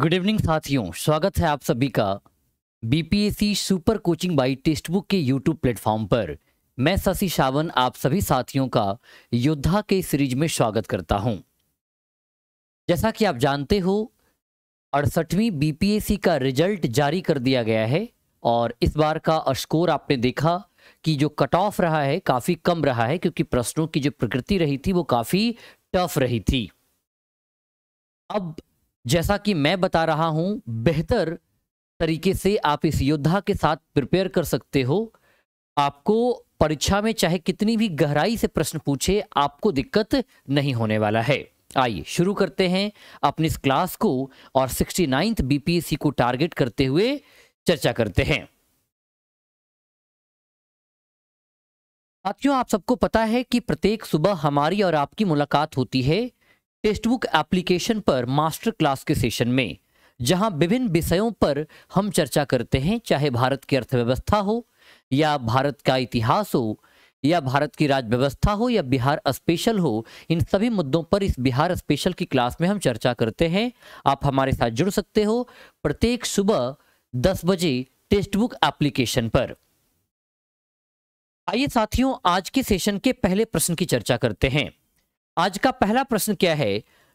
good evening साथियों स्वागत है आप सभी का BPSC super coaching by text book के यूट्यूब प्लेटफॉर्म पर मैं शशि सावन आप सभी साथियों का योद्धा के सीरीज में स्वागत करता हूं जैसा कि आप जानते हो अड़सठवीं बीपीएससी का रिजल्ट जारी कर दिया गया है और इस बार का स्कोर आपने देखा कि जो कट ऑफ रहा है काफ़ी कम रहा है क्योंकि प्रश्नों की जो प्रकृति रही थी वो काफ़ी टफ रही थी अब जैसा कि मैं बता रहा हूं बेहतर तरीके से आप इस योद्धा के साथ प्रिपेयर कर सकते हो आपको परीक्षा में चाहे कितनी भी गहराई से प्रश्न पूछे आपको दिक्कत नहीं होने वाला है आइए शुरू करते हैं अपनी इस क्लास को और सिक्सटी नाइन्थ बीपीएससी को टारगेट करते हुए चर्चा करते हैं साथियों आप सबको पता है कि प्रत्येक सुबह हमारी और आपकी मुलाकात होती है टेक्स्टबुक एप्लीकेशन पर मास्टर क्लास के सेशन में जहां विभिन्न विषयों पर हम चर्चा करते हैं चाहे भारत की अर्थव्यवस्था हो या भारत का इतिहास हो या भारत की राज्य व्यवस्था हो या बिहार स्पेशल हो इन सभी मुद्दों पर इस बिहार स्पेशल की क्लास में हम चर्चा करते हैं आप हमारे साथ जुड़ सकते हो प्रत्येक सुबह दस बजे टेक्स्ट बुक एप्लीकेशन पर आइए साथियों आज के सेशन के पहले प्रश्न की चर्चा करते हैं आज का पहला प्रश्न क्या है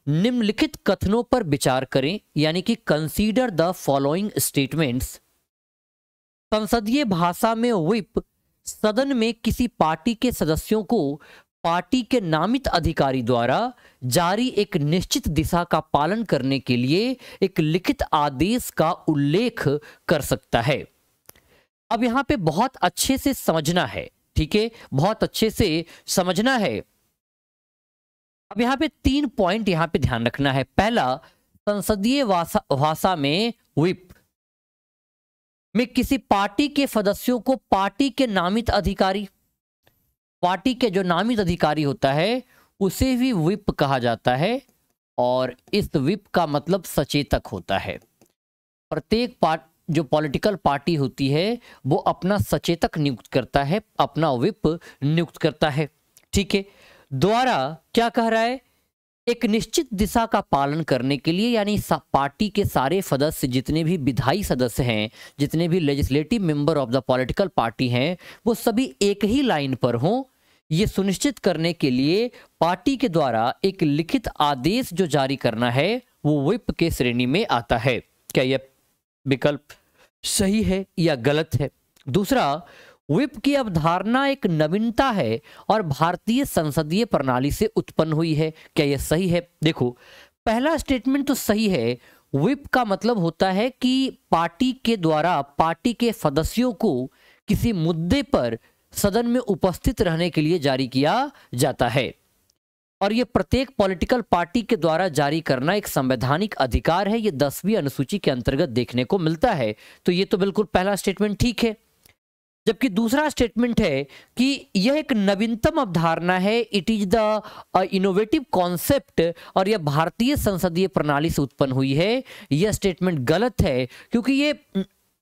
निम्नलिखित कथनों पर विचार करें यानी कि कंसीडर द फॉलोइंग स्टेटमेंट्स संसदीय भाषा में विप सदन में किसी पार्टी के सदस्यों को पार्टी के नामित अधिकारी द्वारा जारी एक निश्चित दिशा का पालन करने के लिए एक लिखित आदेश का उल्लेख कर सकता है अब यहां पे बहुत अच्छे से समझना है ठीक है बहुत अच्छे से समझना है अब यहाँ पे तीन पॉइंट यहाँ पे ध्यान रखना है पहला संसदीय भाषा में विप में किसी पार्टी के सदस्यों को पार्टी के नामित अधिकारी पार्टी के जो नामित अधिकारी होता है उसे भी विप कहा जाता है और इस विप का मतलब सचेतक होता है प्रत्येक पार्ट जो पॉलिटिकल पार्टी होती है वो अपना सचेतक नियुक्त करता है अपना विप नियुक्त करता है ठीक है द्वारा क्या कह रहा है एक निश्चित दिशा का पालन करने के लिए यानी पार्टी के सारे सदस्य जितने भी विधायी सदस्य हैं जितने भी legislative member of the political party हैं वो सभी एक ही लाइन पर हों ये सुनिश्चित करने के लिए पार्टी के द्वारा एक लिखित आदेश जो जारी करना है वो विप के श्रेणी में आता है क्या यह विकल्प सही है या गलत है दूसरा विप की अवधारणा एक नवीनता है और भारतीय संसदीय प्रणाली से उत्पन्न हुई है क्या यह सही है देखो पहला स्टेटमेंट तो सही है विप का मतलब होता है कि पार्टी के द्वारा पार्टी के सदस्यों को किसी मुद्दे पर सदन में उपस्थित रहने के लिए जारी किया जाता है और ये प्रत्येक पॉलिटिकल पार्टी के द्वारा जारी करना एक संवैधानिक अधिकार है ये दसवीं अनुसूची के अंतर्गत देखने को मिलता है तो ये तो बिल्कुल पहला स्टेटमेंट ठीक है जबकि दूसरा स्टेटमेंट है कि यह एक नवीनतम अवधारणा है it is the innovative concept और यह भारतीय संसदीय प्रणाली से उत्पन्न हुई है यह स्टेटमेंट गलत है क्योंकि ये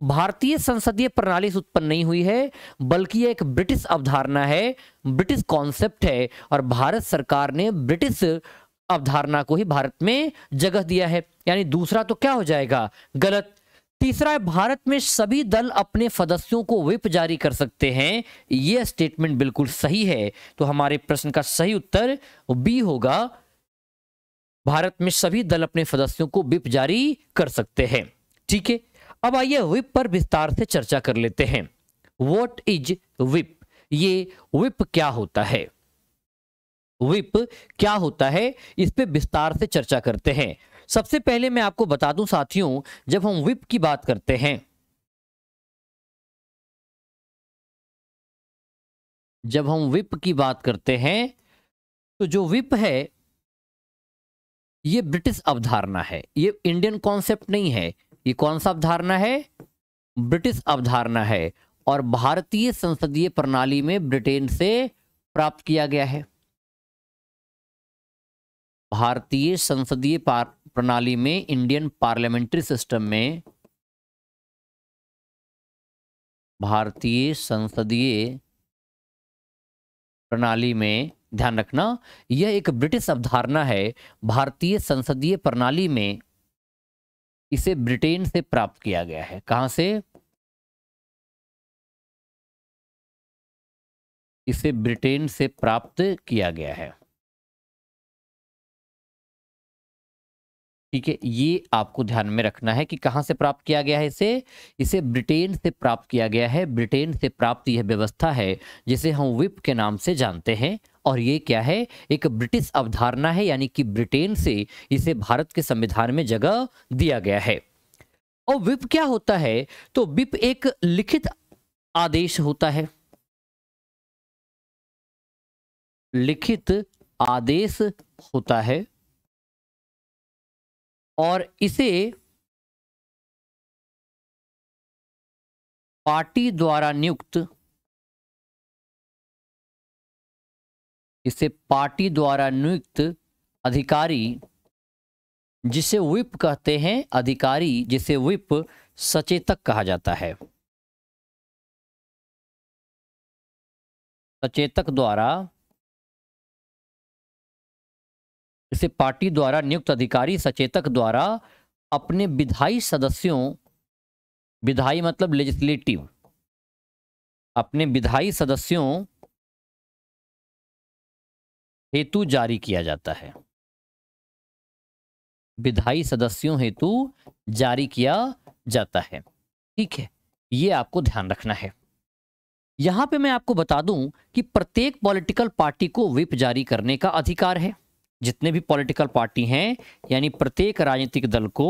भारतीय संसदीय प्रणाली से उत्पन्न नहीं हुई है बल्कि यह एक ब्रिटिश अवधारणा है ब्रिटिश कॉन्सेप्ट है और भारत सरकार ने ब्रिटिश अवधारणा को ही भारत में जगह दिया है यानी दूसरा तो क्या हो जाएगा गलत तीसरा है भारत में सभी दल अपने सदस्यों को विप जारी कर सकते हैं यह स्टेटमेंट बिल्कुल सही है तो हमारे प्रश्न का सही उत्तर बी होगा भारत में सभी दल अपने सदस्यों को विप जारी कर सकते हैं ठीक है अब आइए विप पर विस्तार से चर्चा कर लेते हैं वॉट इज विप ये विप क्या होता है विप क्या होता है इस पे विस्तार से चर्चा करते हैं सबसे पहले मैं आपको बता दूं साथियों जब हम विप की बात करते हैं जब हम विप की बात करते हैं तो जो विप है ये ब्रिटिश अवधारणा है ये इंडियन कॉन्सेप्ट नहीं है ये कौन सा अवधारणा है ब्रिटिश अवधारणा है और भारतीय संसदीय प्रणाली में ब्रिटेन से प्राप्त किया गया है भारतीय संसदीय प्रणाली में इंडियन पार्लियामेंट्री सिस्टम में भारतीय संसदीय प्रणाली में ध्यान रखना यह एक ब्रिटिश अवधारणा है भारतीय संसदीय प्रणाली में इसे ब्रिटेन से प्राप्त किया गया है कहां से इसे ब्रिटेन से प्राप्त किया गया है ठीक है ये आपको ध्यान में रखना है कि कहाँ से प्राप्त किया गया है इसे इसे ब्रिटेन से प्राप्त किया गया है ब्रिटेन से प्राप्त यह व्यवस्था है जिसे हम विप के नाम से जानते हैं और ये क्या है एक ब्रिटिश अवधारणा है यानी कि ब्रिटेन से इसे भारत के संविधान में जगह दिया गया है और विप क्या होता है तो विप एक लिखित आदेश होता है लिखित आदेश होता है और इसे पार्टी द्वारा नियुक्त इसे पार्टी द्वारा नियुक्त अधिकारी जिसे विप कहते हैं अधिकारी जिसे विप सचेतक कहा जाता है सचेतक द्वारा इसे पार्टी द्वारा नियुक्त अधिकारी सचेतक द्वारा अपने विधायी सदस्यों विधायी मतलब लेजिस्लेटिव अपने विधायी सदस्यों हेतु जारी किया जाता है विधायी सदस्यों हेतु जारी किया जाता है ठीक है ये आपको ध्यान रखना है यहां पे मैं आपको बता दूं कि प्रत्येक पॉलिटिकल पार्टी को विप जारी करने का अधिकार है जितने भी पॉलिटिकल पार्टी हैं यानी प्रत्येक राजनीतिक दल को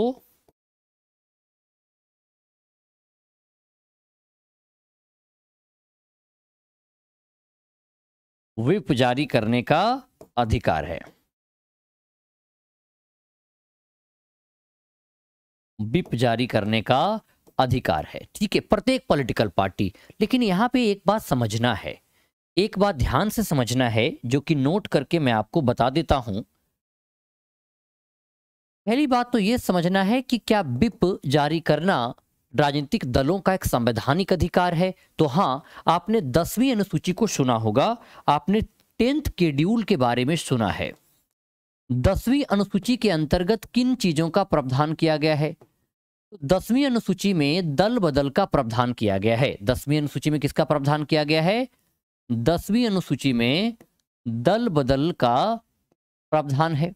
विप जारी करने का अधिकार है विप जारी करने का अधिकार है ठीक है प्रत्येक पॉलिटिकल पार्टी लेकिन यहां पे एक बात समझना है एक बात ध्यान से समझना है जो कि नोट करके मैं आपको बता देता हूं पहली बात तो यह समझना है कि क्या बिप जारी करना राजनीतिक दलों का एक संवैधानिक अधिकार है तो हाँ आपने दसवीं अनुसूची को सुना होगा आपने टेंथ केड्यूल के बारे में सुना है दसवीं अनुसूची के अंतर्गत किन चीजों का प्रावधान किया गया है तो दसवीं अनुसूची में दल बदल का प्रावधान किया गया है दसवीं अनुसूची में किसका प्रावधान किया गया है दसवीं अनुसूची में दल बदल का प्रावधान है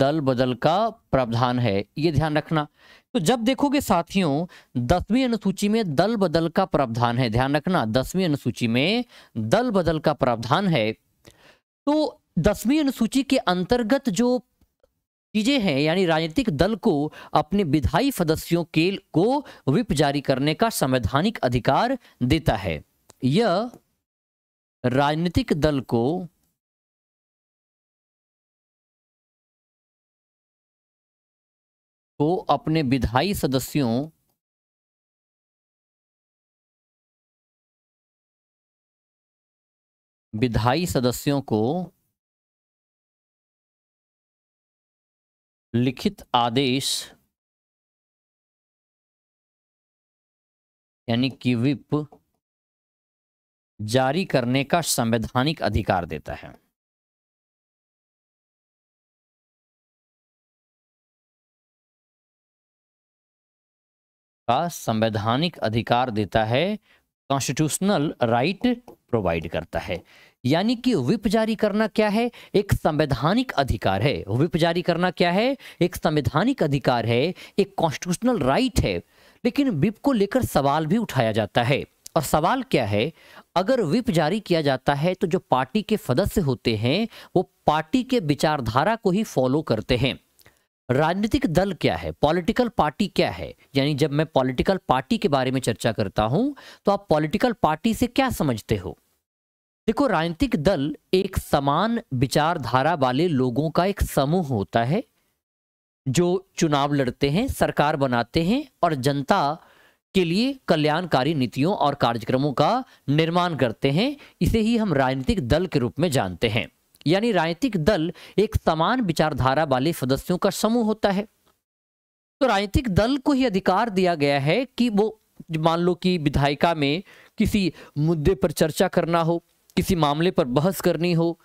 दल बदल का प्रावधान है ये ध्यान रखना तो जब देखोगे साथियों दसवीं अनुसूची में दल बदल का प्रावधान है ध्यान रखना दसवीं अनुसूची में दल बदल का प्रावधान है तो दसवीं अनुसूची के अंतर्गत जो चीज़ें हैं यानी राजनीतिक दल को अपने विधायी सदस्यों के को विप जारी करने का संवैधानिक अधिकार देता है यह राजनीतिक दल को को अपने विधायी सदस्यों विधायी सदस्यों को लिखित आदेश यानी कि विप जारी करने का संवैधानिक अधिकार देता है का संवैधानिक अधिकार देता है कॉन्स्टिट्यूशनल राइट प्रोवाइड करता है यानी कि विप जारी करना क्या है एक संवैधानिक अधिकार है विप जारी करना क्या है एक संवैधानिक अधिकार है एक कॉन्स्टिट्यूशनल राइट है लेकिन विप को लेकर सवाल भी उठाया जाता है और सवाल क्या है अगर विप जारी किया जाता है तो जो पार्टी के सदस्य होते हैं वो पार्टी के विचारधारा को ही फॉलो करते हैं राजनीतिक दल क्या है पॉलिटिकल पार्टी क्या है यानी जब मैं पॉलिटिकल पार्टी के बारे में चर्चा करता हूं तो आप पॉलिटिकल पार्टी से क्या समझते हो देखो राजनीतिक दल एक समान विचारधारा वाले लोगों का एक समूह होता है जो चुनाव लड़ते हैं सरकार बनाते हैं और जनता के लिए कल्याणकारी नीतियों और कार्यक्रमों का निर्माण करते हैं इसे ही हम राजनीतिक दल के रूप में जानते हैं यानी राजनीतिक दल एक समान विचारधारा वाले सदस्यों का समूह होता है तो राजनीतिक दल को ही अधिकार दिया गया है कि वो मान लो कि विधायिका में किसी मुद्दे पर चर्चा करना हो किसी मामले पर बहस करनी हो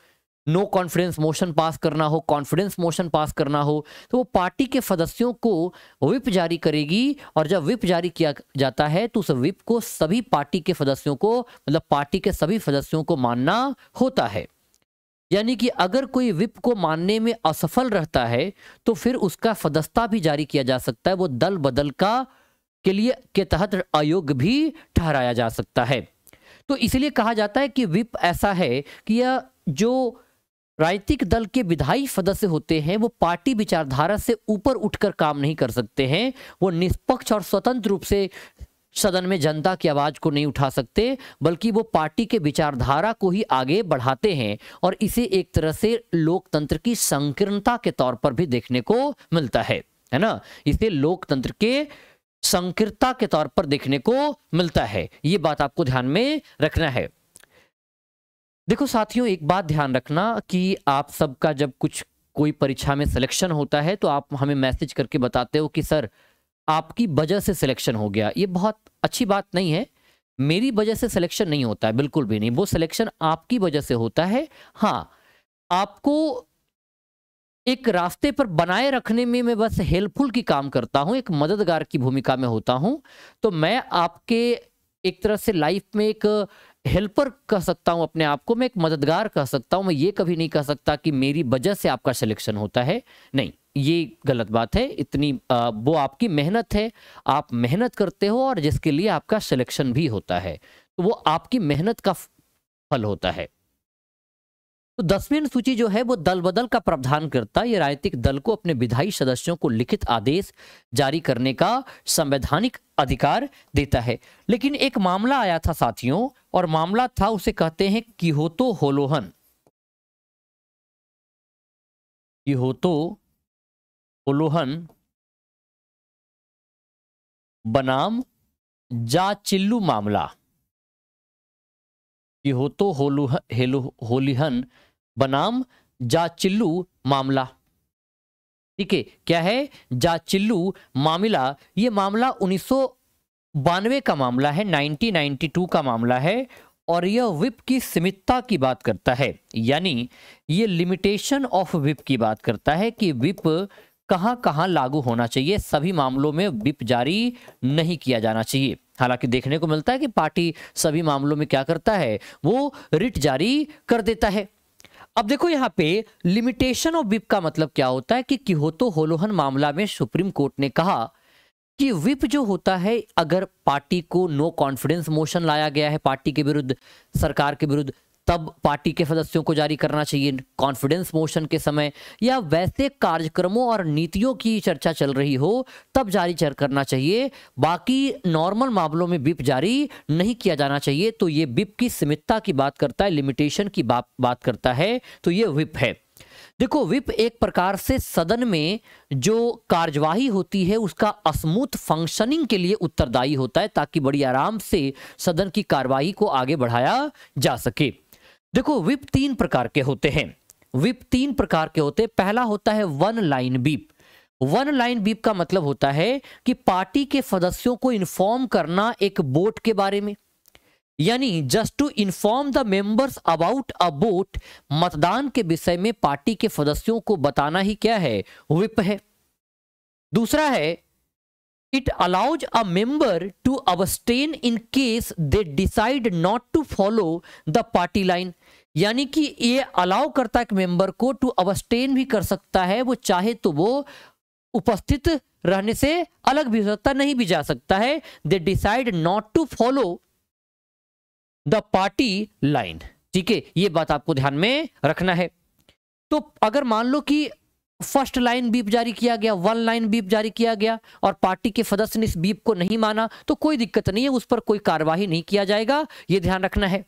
नो कॉन्फिडेंस मोशन पास करना हो कॉन्फिडेंस मोशन पास करना हो तो वो पार्टी के सदस्यों को विप जारी करेगी और जब विप जारी किया जाता है तो उस विप को सभी पार्टी के सदस्यों को मतलब पार्टी के सभी सदस्यों को मानना होता है यानी कि अगर कोई विप को मानने में असफल रहता है तो फिर उसका सदस्यता भी जारी किया जा सकता है वो दल बदल का के लिए के तहत अयोग्य भी ठहराया जा सकता है तो इसलिए कहा जाता है कि विप ऐसा है कि यह जो राजनीतिक दल के विधायी सदस्य होते हैं वो पार्टी विचारधारा से ऊपर उठकर काम नहीं कर सकते हैं वो निष्पक्ष और स्वतंत्र रूप से सदन में जनता की आवाज़ को नहीं उठा सकते बल्कि वो पार्टी के विचारधारा को ही आगे बढ़ाते हैं और इसे एक तरह से लोकतंत्र की संकीर्णता के तौर पर भी देखने को मिलता है है ना इसे लोकतंत्र के संकीर्ता के तौर पर देखने को मिलता है ये बात आपको ध्यान में रखना है देखो साथियों एक बात ध्यान रखना कि आप सबका जब कुछ कोई परीक्षा में सिलेक्शन होता है तो आप हमें मैसेज करके बताते हो कि सर आपकी वजह से सिलेक्शन हो गया ये बहुत अच्छी बात नहीं है मेरी वजह से सिलेक्शन नहीं होता है बिल्कुल भी नहीं वो सिलेक्शन आपकी वजह से होता है हाँ आपको एक रास्ते पर बनाए रखने में मैं बस हेल्पफुल की काम करता हूँ एक मददगार की भूमिका में होता हूँ तो मैं आपके एक तरह से लाइफ में एक हेल्पर कह सकता हूँ अपने आप को मैं एक मददगार कह सकता हूँ मैं ये कभी नहीं कह सकता कि मेरी वजह से आपका सिलेक्शन होता है नहीं ये गलत बात है इतनी आ, वो आपकी मेहनत है आप मेहनत करते हो और जिसके लिए आपका सिलेक्शन भी होता है तो वो आपकी मेहनत का फल होता है तो दसवीं अनुसूची जो है वो दल बदल का प्रावधान करता है राजनीतिक दल को अपने विधायी सदस्यों को लिखित आदेश जारी करने का संवैधानिक अधिकार देता है लेकिन एक मामला आया था साथियों और मामला था उसे कहते हैं किहोतो होलोहन तो होलोहन बनाम जा चिल्लू मामला हो तो हेलो होलिहन बनाम जाचिल्लू मामला ठीक है क्या है चिल्लू मामला ये मामला उन्नीस बानवे का मामला है 1992 का मामला है और यह विप की सीमितता की बात करता है यानी यह लिमिटेशन ऑफ विप की बात करता है कि विप कहां कहां लागू होना चाहिए सभी मामलों में विप जारी नहीं किया जाना चाहिए हालांकि देखने को मिलता है कि पार्टी सभी मामलों में क्या करता है वो रिट जारी कर देता है अब देखो यहाँ पे लिमिटेशन ऑफ विप का मतलब क्या होता है कि किहोतो होलोहन मामला में सुप्रीम कोर्ट ने कहा कि विप जो होता है अगर पार्टी को नो कॉन्फिडेंस मोशन लाया गया है पार्टी के विरुद्ध सरकार के विरुद्ध तब पार्टी के सदस्यों को जारी करना चाहिए कॉन्फिडेंस मोशन के समय या वैसे कार्यक्रमों और नीतियों की चर्चा चल रही हो तब जारी करना चाहिए बाकी नॉर्मल मामलों में बिप जारी नहीं किया जाना चाहिए तो ये बिप की सीमितता की बात करता है लिमिटेशन की बात बात करता है तो ये विप है देखो विप एक प्रकार से सदन में जो कार्यवाही होती है उसका स्मूथ फंक्शनिंग के लिए उत्तरदायी होता है ताकि बड़ी आराम से सदन की कार्यवाही को आगे बढ़ाया जा सके देखो विप तीन प्रकार के होते हैं विप तीन प्रकार के होते हैं पहला होता है one line whip one line whip का मतलब होता है कि पार्टी के सदस्यों को इन्फॉर्म करना एक बोट के बारे में यानी just to inform the members about a vote मतदान के विषय में पार्टी के सदस्यों को बताना ही क्या है विप है दूसरा है it allows a member to abstain in case they decide not to follow the party line यानी कि ये अलाउ करता है मेंबर को टू अवस्टेन भी कर सकता है वो चाहे तो वो उपस्थित रहने से अलग भी हो सकता नहीं भी जा सकता है they decide not to follow the party line ठीक है ये बात आपको ध्यान में रखना है तो अगर मान लो कि फर्स्ट लाइन बीप जारी किया गया वन लाइन बीप जारी किया गया और पार्टी के सदस्य ने इस बीप को नहीं माना तो कोई दिक्कत नहीं है उस पर कोई कार्यवाही नहीं किया जाएगा ये ध्यान रखना है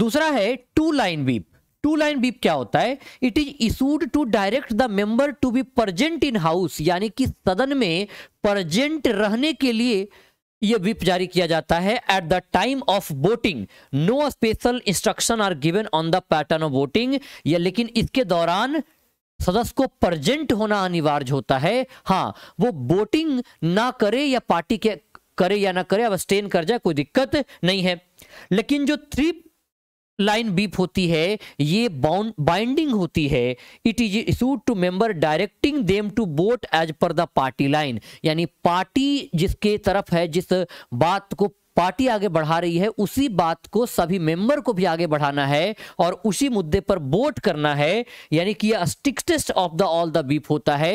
दूसरा है two line whip two line whip क्या होता है it is issued to direct the member to be present in house यानी कि सदन में प्रजेंट रहने के लिए यह बीप जारी किया जाता है at the time of voting no special instruction are given on the pattern of voting या लेकिन इसके दौरान सदस्य को प्रजेंट होना अनिवार्य होता है हाँ वो वोटिंग ना करे या पार्टी के करे या ना करे अब स्टेन कर जाए कोई दिक्कत नहीं है लेकिन जो थ्री लाइन बीप होती है ये बाइंडिंग होती है it is issued to member directing them to vote as per the party line यानी पार्टी जिसके तरफ है जिस बात को पार्टी आगे बढ़ा रही है उसी बात को सभी मेंबर को भी आगे बढ़ाना है और उसी मुद्दे पर वोट करना है यानी कि यह strictest of the all the whip होता है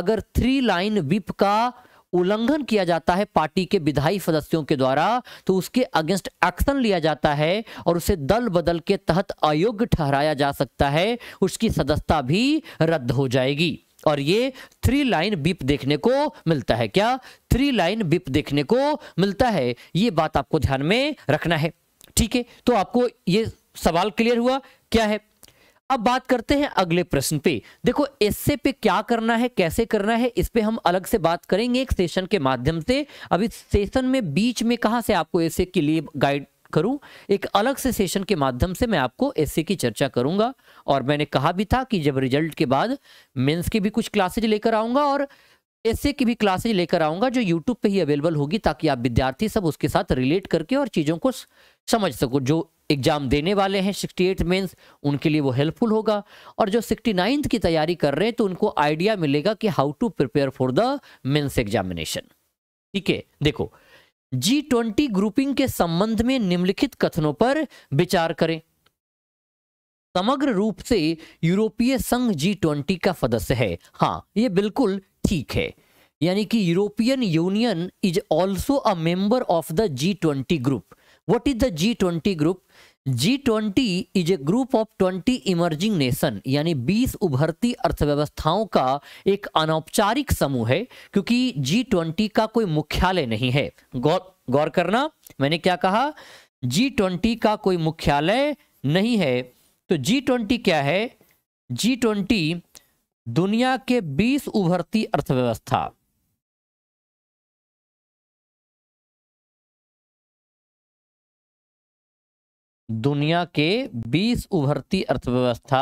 अगर थ्री लाइन बीप का उल्लंघन किया जाता है पार्टी के विधायी सदस्यों के द्वारा तो उसके अगेंस्ट एक्शन लिया जाता है और उसे दल बदल के तहत अयोग्य ठहराया जा सकता है उसकी सदस्यता भी रद्द हो जाएगी और ये थ्री लाइन बीप देखने को मिलता है क्या थ्री लाइन बीप देखने को मिलता है ये बात आपको ध्यान में रखना है ठीक है तो आपको ये सवाल क्लियर हुआ क्या है अब बात करते हैं अगले प्रश्न पे देखो इससे पे क्या करना है कैसे करना है इस पे हम अलग से बात करेंगे एक सेशन के माध्यम से अभी सेशन में बीच में कहा से आपको ऐसे के लिए गाइड करूं एक अलग से सेशन के माध्यम से मैं आपको एस की चर्चा करूंगा और मैंने कहा भी था कि जब रिजल्ट के बाद मेंस की भी कुछ क्लासेज लेकर आऊंगा और एस की भी क्लासेज लेकर आऊंगा जो यूट्यूब पे ही अवेलेबल होगी ताकि आप विद्यार्थी सब उसके साथ रिलेट करके और चीज़ों को समझ सको जो एग्जाम देने वाले हैं सिक्सटी एट मेन्स उनके लिए वो हेल्पफुल होगा और जो सिक्सटी नाइन्थ की तैयारी कर रहे हैं तो उनको आइडिया मिलेगा कि how to prepare for the mains examination ठीक है देखो जी ट्वेंटी ग्रुपिंग के संबंध में निम्नलिखित कथनों पर विचार करें समग्र रूप से यूरोपीय संघ जी ट्वेंटी का सदस्य है हाँ ये बिल्कुल ठीक है यानी कि European Union is also a member of the G twenty group what is the G twenty group G twenty is a group of twenty emerging nation यानी बीस उभरती अर्थव्यवस्थाओं का एक अनौपचारिक समूह है क्योंकि जी ट्वेंटी का कोई मुख्यालय नहीं है गौर गौर करना मैंने क्या कहा जी ट्वेंटी का कोई मुख्यालय नहीं है तो जी ट्वेंटी क्या है जी ट्वेंटी दुनिया के बीस उभरती अर्थव्यवस्था दुनिया के 20 उभरती अर्थव्यवस्था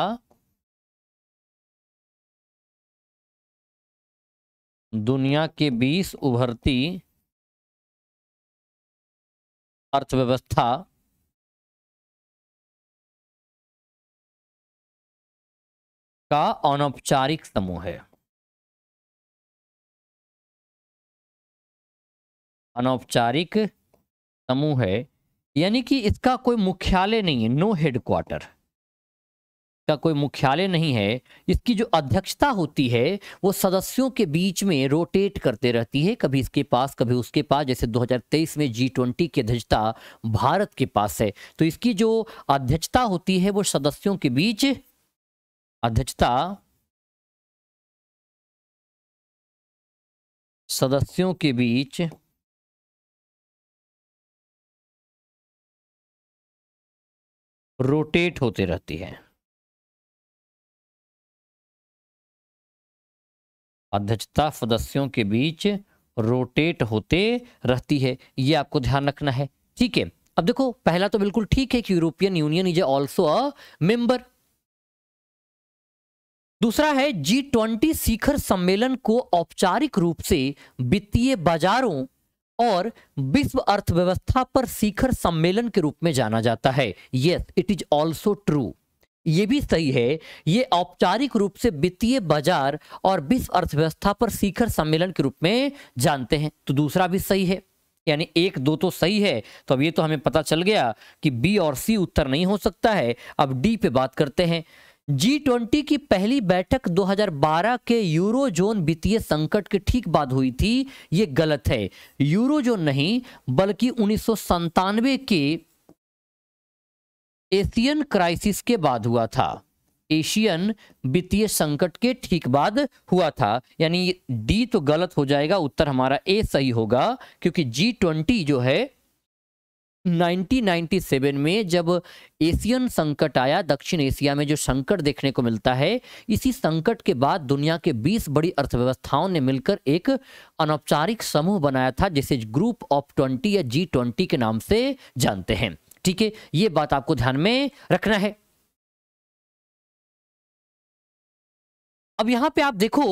दुनिया के 20 उभरती अर्थव्यवस्था का अनौपचारिक समूह है अनौपचारिक समूह है यानी कि इसका कोई मुख्यालय नहीं है नो हेडक्वार्टर का कोई मुख्यालय नहीं है इसकी जो अध्यक्षता होती है वो सदस्यों के बीच में रोटेट करते रहती है कभी इसके पास कभी उसके पास जैसे 2023 में जी ट्वेंटी की अध्यक्षता भारत के पास है तो इसकी जो अध्यक्षता होती है वो सदस्यों के बीच अध्यक्षता सदस्यों के बीच रोटेट होते रहती है अध्यक्षता सदस्यों के बीच रोटेट होते रहती है ये आपको ध्यान रखना है ठीक है अब देखो पहला तो बिल्कुल ठीक है कि European Union is also a member दूसरा है जी ट्वेंटी शिखर सम्मेलन को औपचारिक रूप से वित्तीय बाजारों और विश्व अर्थव्यवस्था पर शिखर सम्मेलन के रूप में जाना जाता है yes it is also true ये भी सही है ये औपचारिक रूप से वित्तीय बाजार और विश्व अर्थव्यवस्था पर शिखर सम्मेलन के रूप में जानते हैं तो दूसरा भी सही है यानी एक दो तो सही है तो अब ये तो हमें पता चल गया कि बी और सी उत्तर नहीं हो सकता है अब डी पे बात करते हैं जी ट्वेंटी की पहली बैठक 2012 के यूरो जोन वित्तीय संकट के ठीक बाद हुई थी ये गलत है यूरो जोन नहीं बल्कि उन्नीस के एशियन क्राइसिस के बाद हुआ था एशियन वित्तीय संकट के ठीक बाद हुआ था यानी डी तो गलत हो जाएगा उत्तर हमारा ए सही होगा क्योंकि जी ट्वेंटी जो है 1997 में जब एशियन संकट आया दक्षिण एशिया में जो संकट देखने को मिलता है इसी संकट के बाद दुनिया के 20 बड़ी अर्थव्यवस्थाओं ने मिलकर एक अनौपचारिक समूह बनाया था जिसे ग्रुप ऑफ ट्वेंटी या जी ट्वेंटी के नाम से जानते हैं ठीक है ये बात आपको ध्यान में रखना है अब यहां पे आप देखो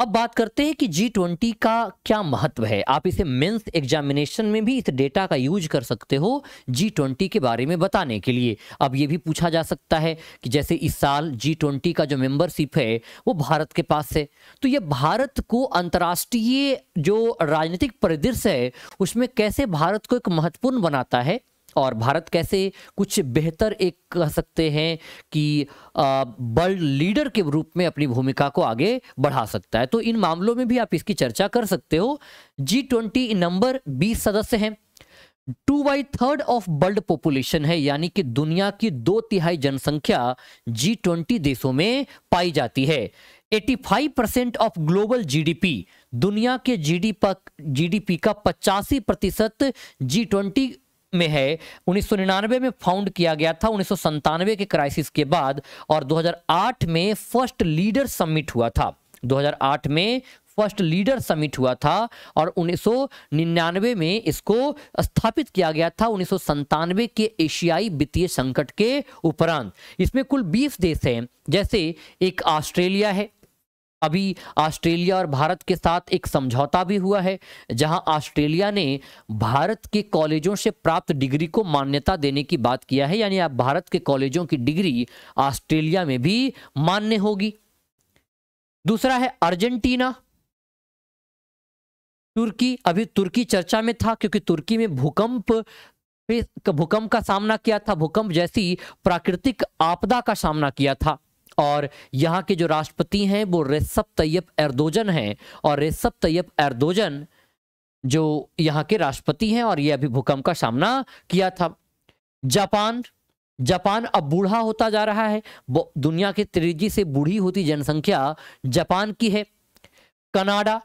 अब बात करते हैं कि जी ट्वेंटी का क्या महत्व है आप इसे मेंस एग्जामिनेशन में भी इस डेटा का यूज कर सकते हो जी ट्वेंटी के बारे में बताने के लिए अब ये भी पूछा जा सकता है कि जैसे इस साल जी ट्वेंटी का जो मेंबरशिप है वो भारत के पास है तो ये भारत को अंतर्राष्ट्रीय जो राजनीतिक परिदृश्य है उसमें कैसे भारत को एक महत्वपूर्ण बनाता है और भारत कैसे कुछ बेहतर एक कह सकते हैं कि वर्ल्ड लीडर के रूप में अपनी भूमिका को आगे बढ़ा सकता है तो इन मामलों में भी आप इसकी चर्चा कर सकते हो जी ट्वेंटी नंबर बीस सदस्य हैं two by third of world population है यानी कि दुनिया की दो तिहाई जनसंख्या जी ट्वेंटी देशों में पाई जाती है 85 परसेंट ऑफ ग्लोबल जीडीपी दुनिया के जीडीपी जीडीपी का पचासी प्रतिशत जी ट्वेंटी में है 1999 में फाउंड किया गया था उन्नीस के क्राइसिस के बाद और 2008 में फर्स्ट लीडर समिट हुआ था 2008 में फर्स्ट लीडर समिट हुआ था और 1999 में इसको स्थापित किया गया था उन्नीस के एशियाई वित्तीय संकट के उपरांत इसमें कुल 20 देश हैं जैसे एक ऑस्ट्रेलिया है अभी ऑस्ट्रेलिया और भारत के साथ एक समझौता भी हुआ है जहां ऑस्ट्रेलिया ने भारत के कॉलेजों से प्राप्त डिग्री को मान्यता देने की बात किया है यानी आप भारत के कॉलेजों की डिग्री ऑस्ट्रेलिया में भी मान्य होगी दूसरा है अर्जेंटीना तुर्की अभी तुर्की चर्चा में था क्योंकि तुर्की में भूकंप भूकंप का सामना किया था भूकंप जैसी प्राकृतिक आपदा का सामना किया था और यहाँ के जो राष्ट्रपति हैं वो रेसप तैयब एरदोजन हैं और रेसप तैयब एरदोजन जो यहाँ के राष्ट्रपति हैं और ये अभी भूकंप का सामना किया था जापान जापान अब बूढ़ा होता जा रहा है दुनिया के तेजी से बूढ़ी होती जनसंख्या जापान की है Canada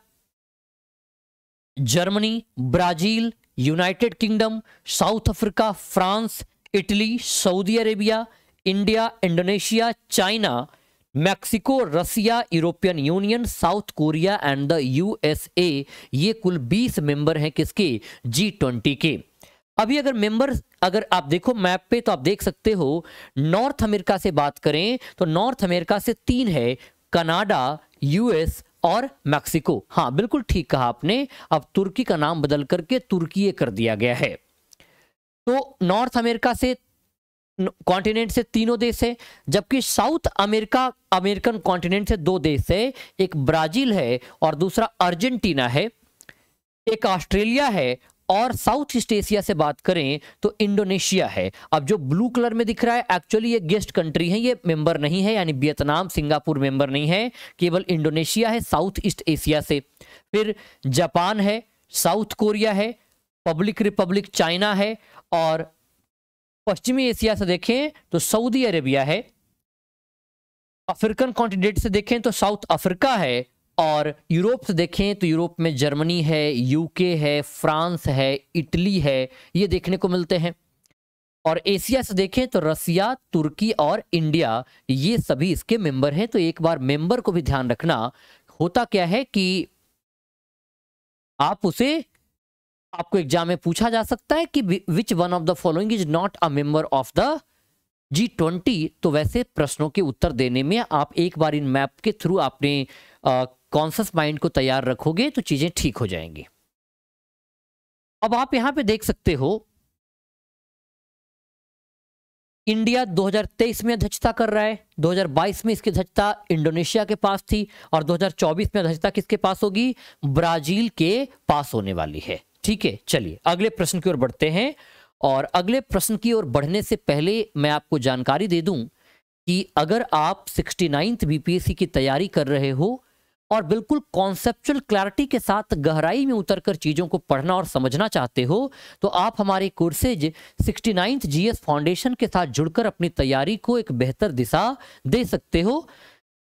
Germany Brazil United Kingdom South Africa France Italy Saudi Arabia India Indonesia China Mexico Russia European Union South Korea and the USA ये कुल 20 मेंबर हैं किसके जी ट्वेंटी के अभी अगर मेंबर अगर आप देखो मैप पे तो आप देख सकते हो नॉर्थ अमेरिका से बात करें तो नॉर्थ अमेरिका से तीन है कनाडा यूएस और मैक्सिको हाँ बिल्कुल ठीक कहा आपने अब तुर्की का नाम बदल करके तुर्की कर दिया गया है तो नॉर्थ अमेरिका से कॉन्टिनेंट से तीनों देश है जबकि साउथ अमेरिका अमेरिकन कॉन्टिनेंट से दो देश है एक ब्राजील है और दूसरा अर्जेंटीना है एक ऑस्ट्रेलिया है और साउथ ईस्ट एशिया से बात करें तो इंडोनेशिया है अब जो ब्लू कलर में दिख रहा है एक्चुअली ये गेस्ट कंट्री है ये मेंबर नहीं है यानी वियतनाम सिंगापुर मेंबर नहीं है केवल इंडोनेशिया है साउथ ईस्ट एशिया से फिर जापान है साउथ कोरिया है पब्लिक रिपब्लिक चाइना है और पश्चिमी एशिया से देखें तो सऊदी अरेबिया है अफ्रीकन कॉन्टिनेंट से देखें तो साउथ अफ्रीका है और यूरोप से देखें तो यूरोप में जर्मनी है यूके है फ्रांस है इटली है ये देखने को मिलते हैं और एशिया से देखें तो रसिया तुर्की और इंडिया ये सभी इसके मेंबर हैं तो एक बार मेंबर को भी ध्यान रखना होता क्या है कि आप उसे आपको एग्जाम में पूछा जा सकता है कि which one of the following is not a member of the G twenty तो वैसे प्रश्नों के उत्तर देने में आप एक बार इन मैप के थ्रू अपने कॉन्सियस माइंड को तैयार रखोगे तो चीज़ें ठीक हो जाएंगी अब आप यहां पे देख सकते हो इंडिया 2023 में अध्यक्षता कर रहा है 2022 में इसकी अध्यक्षता इंडोनेशिया के पास थी और 2024 में अध्यक्षता किसके पास होगी ब्राजील के पास होने वाली है ठीक है चलिए अगले प्रश्न की ओर बढ़ते हैं और अगले प्रश्न की ओर बढ़ने से पहले मैं आपको जानकारी दे दूं कि अगर आप सिक्सटी नाइन्थ बीपीएससी की तैयारी कर रहे हो और बिल्कुल कॉन्सेप्चुअल क्लैरिटी के साथ गहराई में उतरकर चीज़ों को पढ़ना और समझना चाहते हो तो आप हमारे courses sixty ninth G foundation के साथ जुड़कर अपनी तैयारी को एक बेहतर दिशा दे सकते हो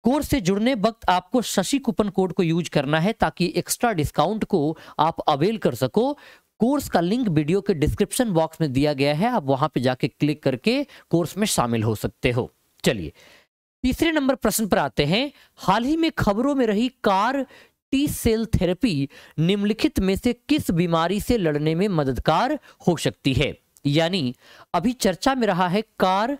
कोर्स से जुड़ने वक्त आपको शशि कूपन कोड को यूज करना है ताकि एक्स्ट्रा डिस्काउंट को आप अवेल कर सको कोर्स का लिंक वीडियो के डिस्क्रिप्शन बॉक्स में दिया गया है आप वहां पे जाके क्लिक करके कोर्स में शामिल हो सकते हो चलिए तीसरे नंबर प्रश्न पर आते हैं हाल ही में खबरों में रही कार टी सेल थेरेपी निम्नलिखित में से किस बीमारी से लड़ने में मददगार हो सकती है यानी अभी चर्चा में रहा है कार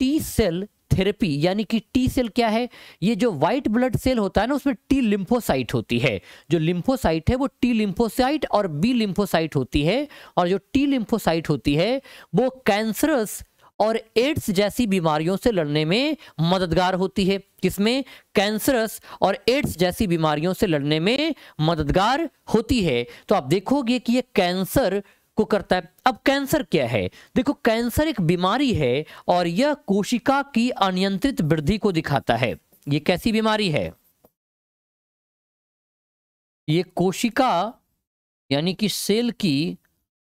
टी सेल थेरेपी यानी कि टी सेल क्या है ये जो व्हाइट ब्लड सेल होता है ना उसमें टी लिम्फोसाइट होती है जो लिम्फोसाइट है वो टी लिम्फोसाइट और बी लिम्फोसाइट होती है और जो टी लिम्फोसाइट होती है वो कैंसरस और एड्स जैसी बीमारियों से लड़ने में मददगार होती है किसमें कैंसरस और एड्स जैसी बीमारियों से लड़ने में मददगार होती है तो आप देखोगे कि ये कैंसर को करता है अब कैंसर क्या है देखो कैंसर एक बीमारी है और यह कोशिका की अनियंत्रित वृद्धि को दिखाता है यह कैसी बीमारी है यह कोशिका यानी कि सेल की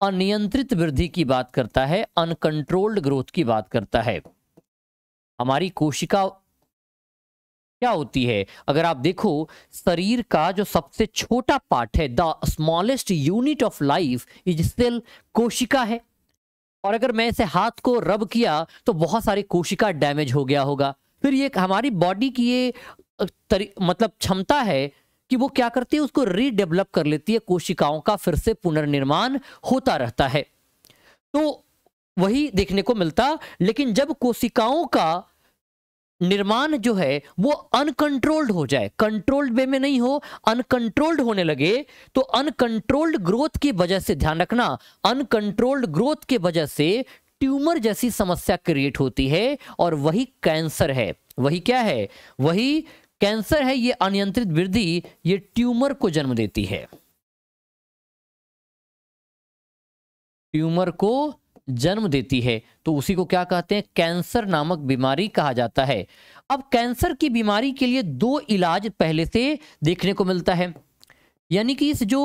अनियंत्रित वृद्धि की बात करता है अनकंट्रोल्ड ग्रोथ की बात करता है हमारी कोशिका क्या होती है अगर आप देखो शरीर का जो सबसे छोटा पार्ट है the smallest unit of life is cell कोशिका है और अगर मैं इसे हाथ को रब किया तो बहुत सारी कोशिका डैमेज हो गया होगा फिर ये हमारी बॉडी की ये मतलब क्षमता है कि वो क्या करती है उसको रीडेवलप कर लेती है कोशिकाओं का फिर से पुनर्निर्माण होता रहता है तो वही देखने को मिलता लेकिन जब कोशिकाओं का निर्माण जो है वो अनकंट्रोल्ड हो जाए कंट्रोल्ड वे में नहीं हो अनकंट्रोल्ड होने लगे तो अनकंट्रोल्ड ग्रोथ की वजह से ध्यान रखना अनकंट्रोल्ड ग्रोथ की वजह से ट्यूमर जैसी समस्या क्रिएट होती है और वही कैंसर है वही क्या है वही कैंसर है ये अनियंत्रित वृद्धि ये ट्यूमर को जन्म देती है ट्यूमर को जन्म देती है तो उसी को क्या कहते हैं कैंसर नामक बीमारी कहा जाता है अब कैंसर की बीमारी के लिए दो इलाज पहले से देखने को मिलता है यानी कि इस जो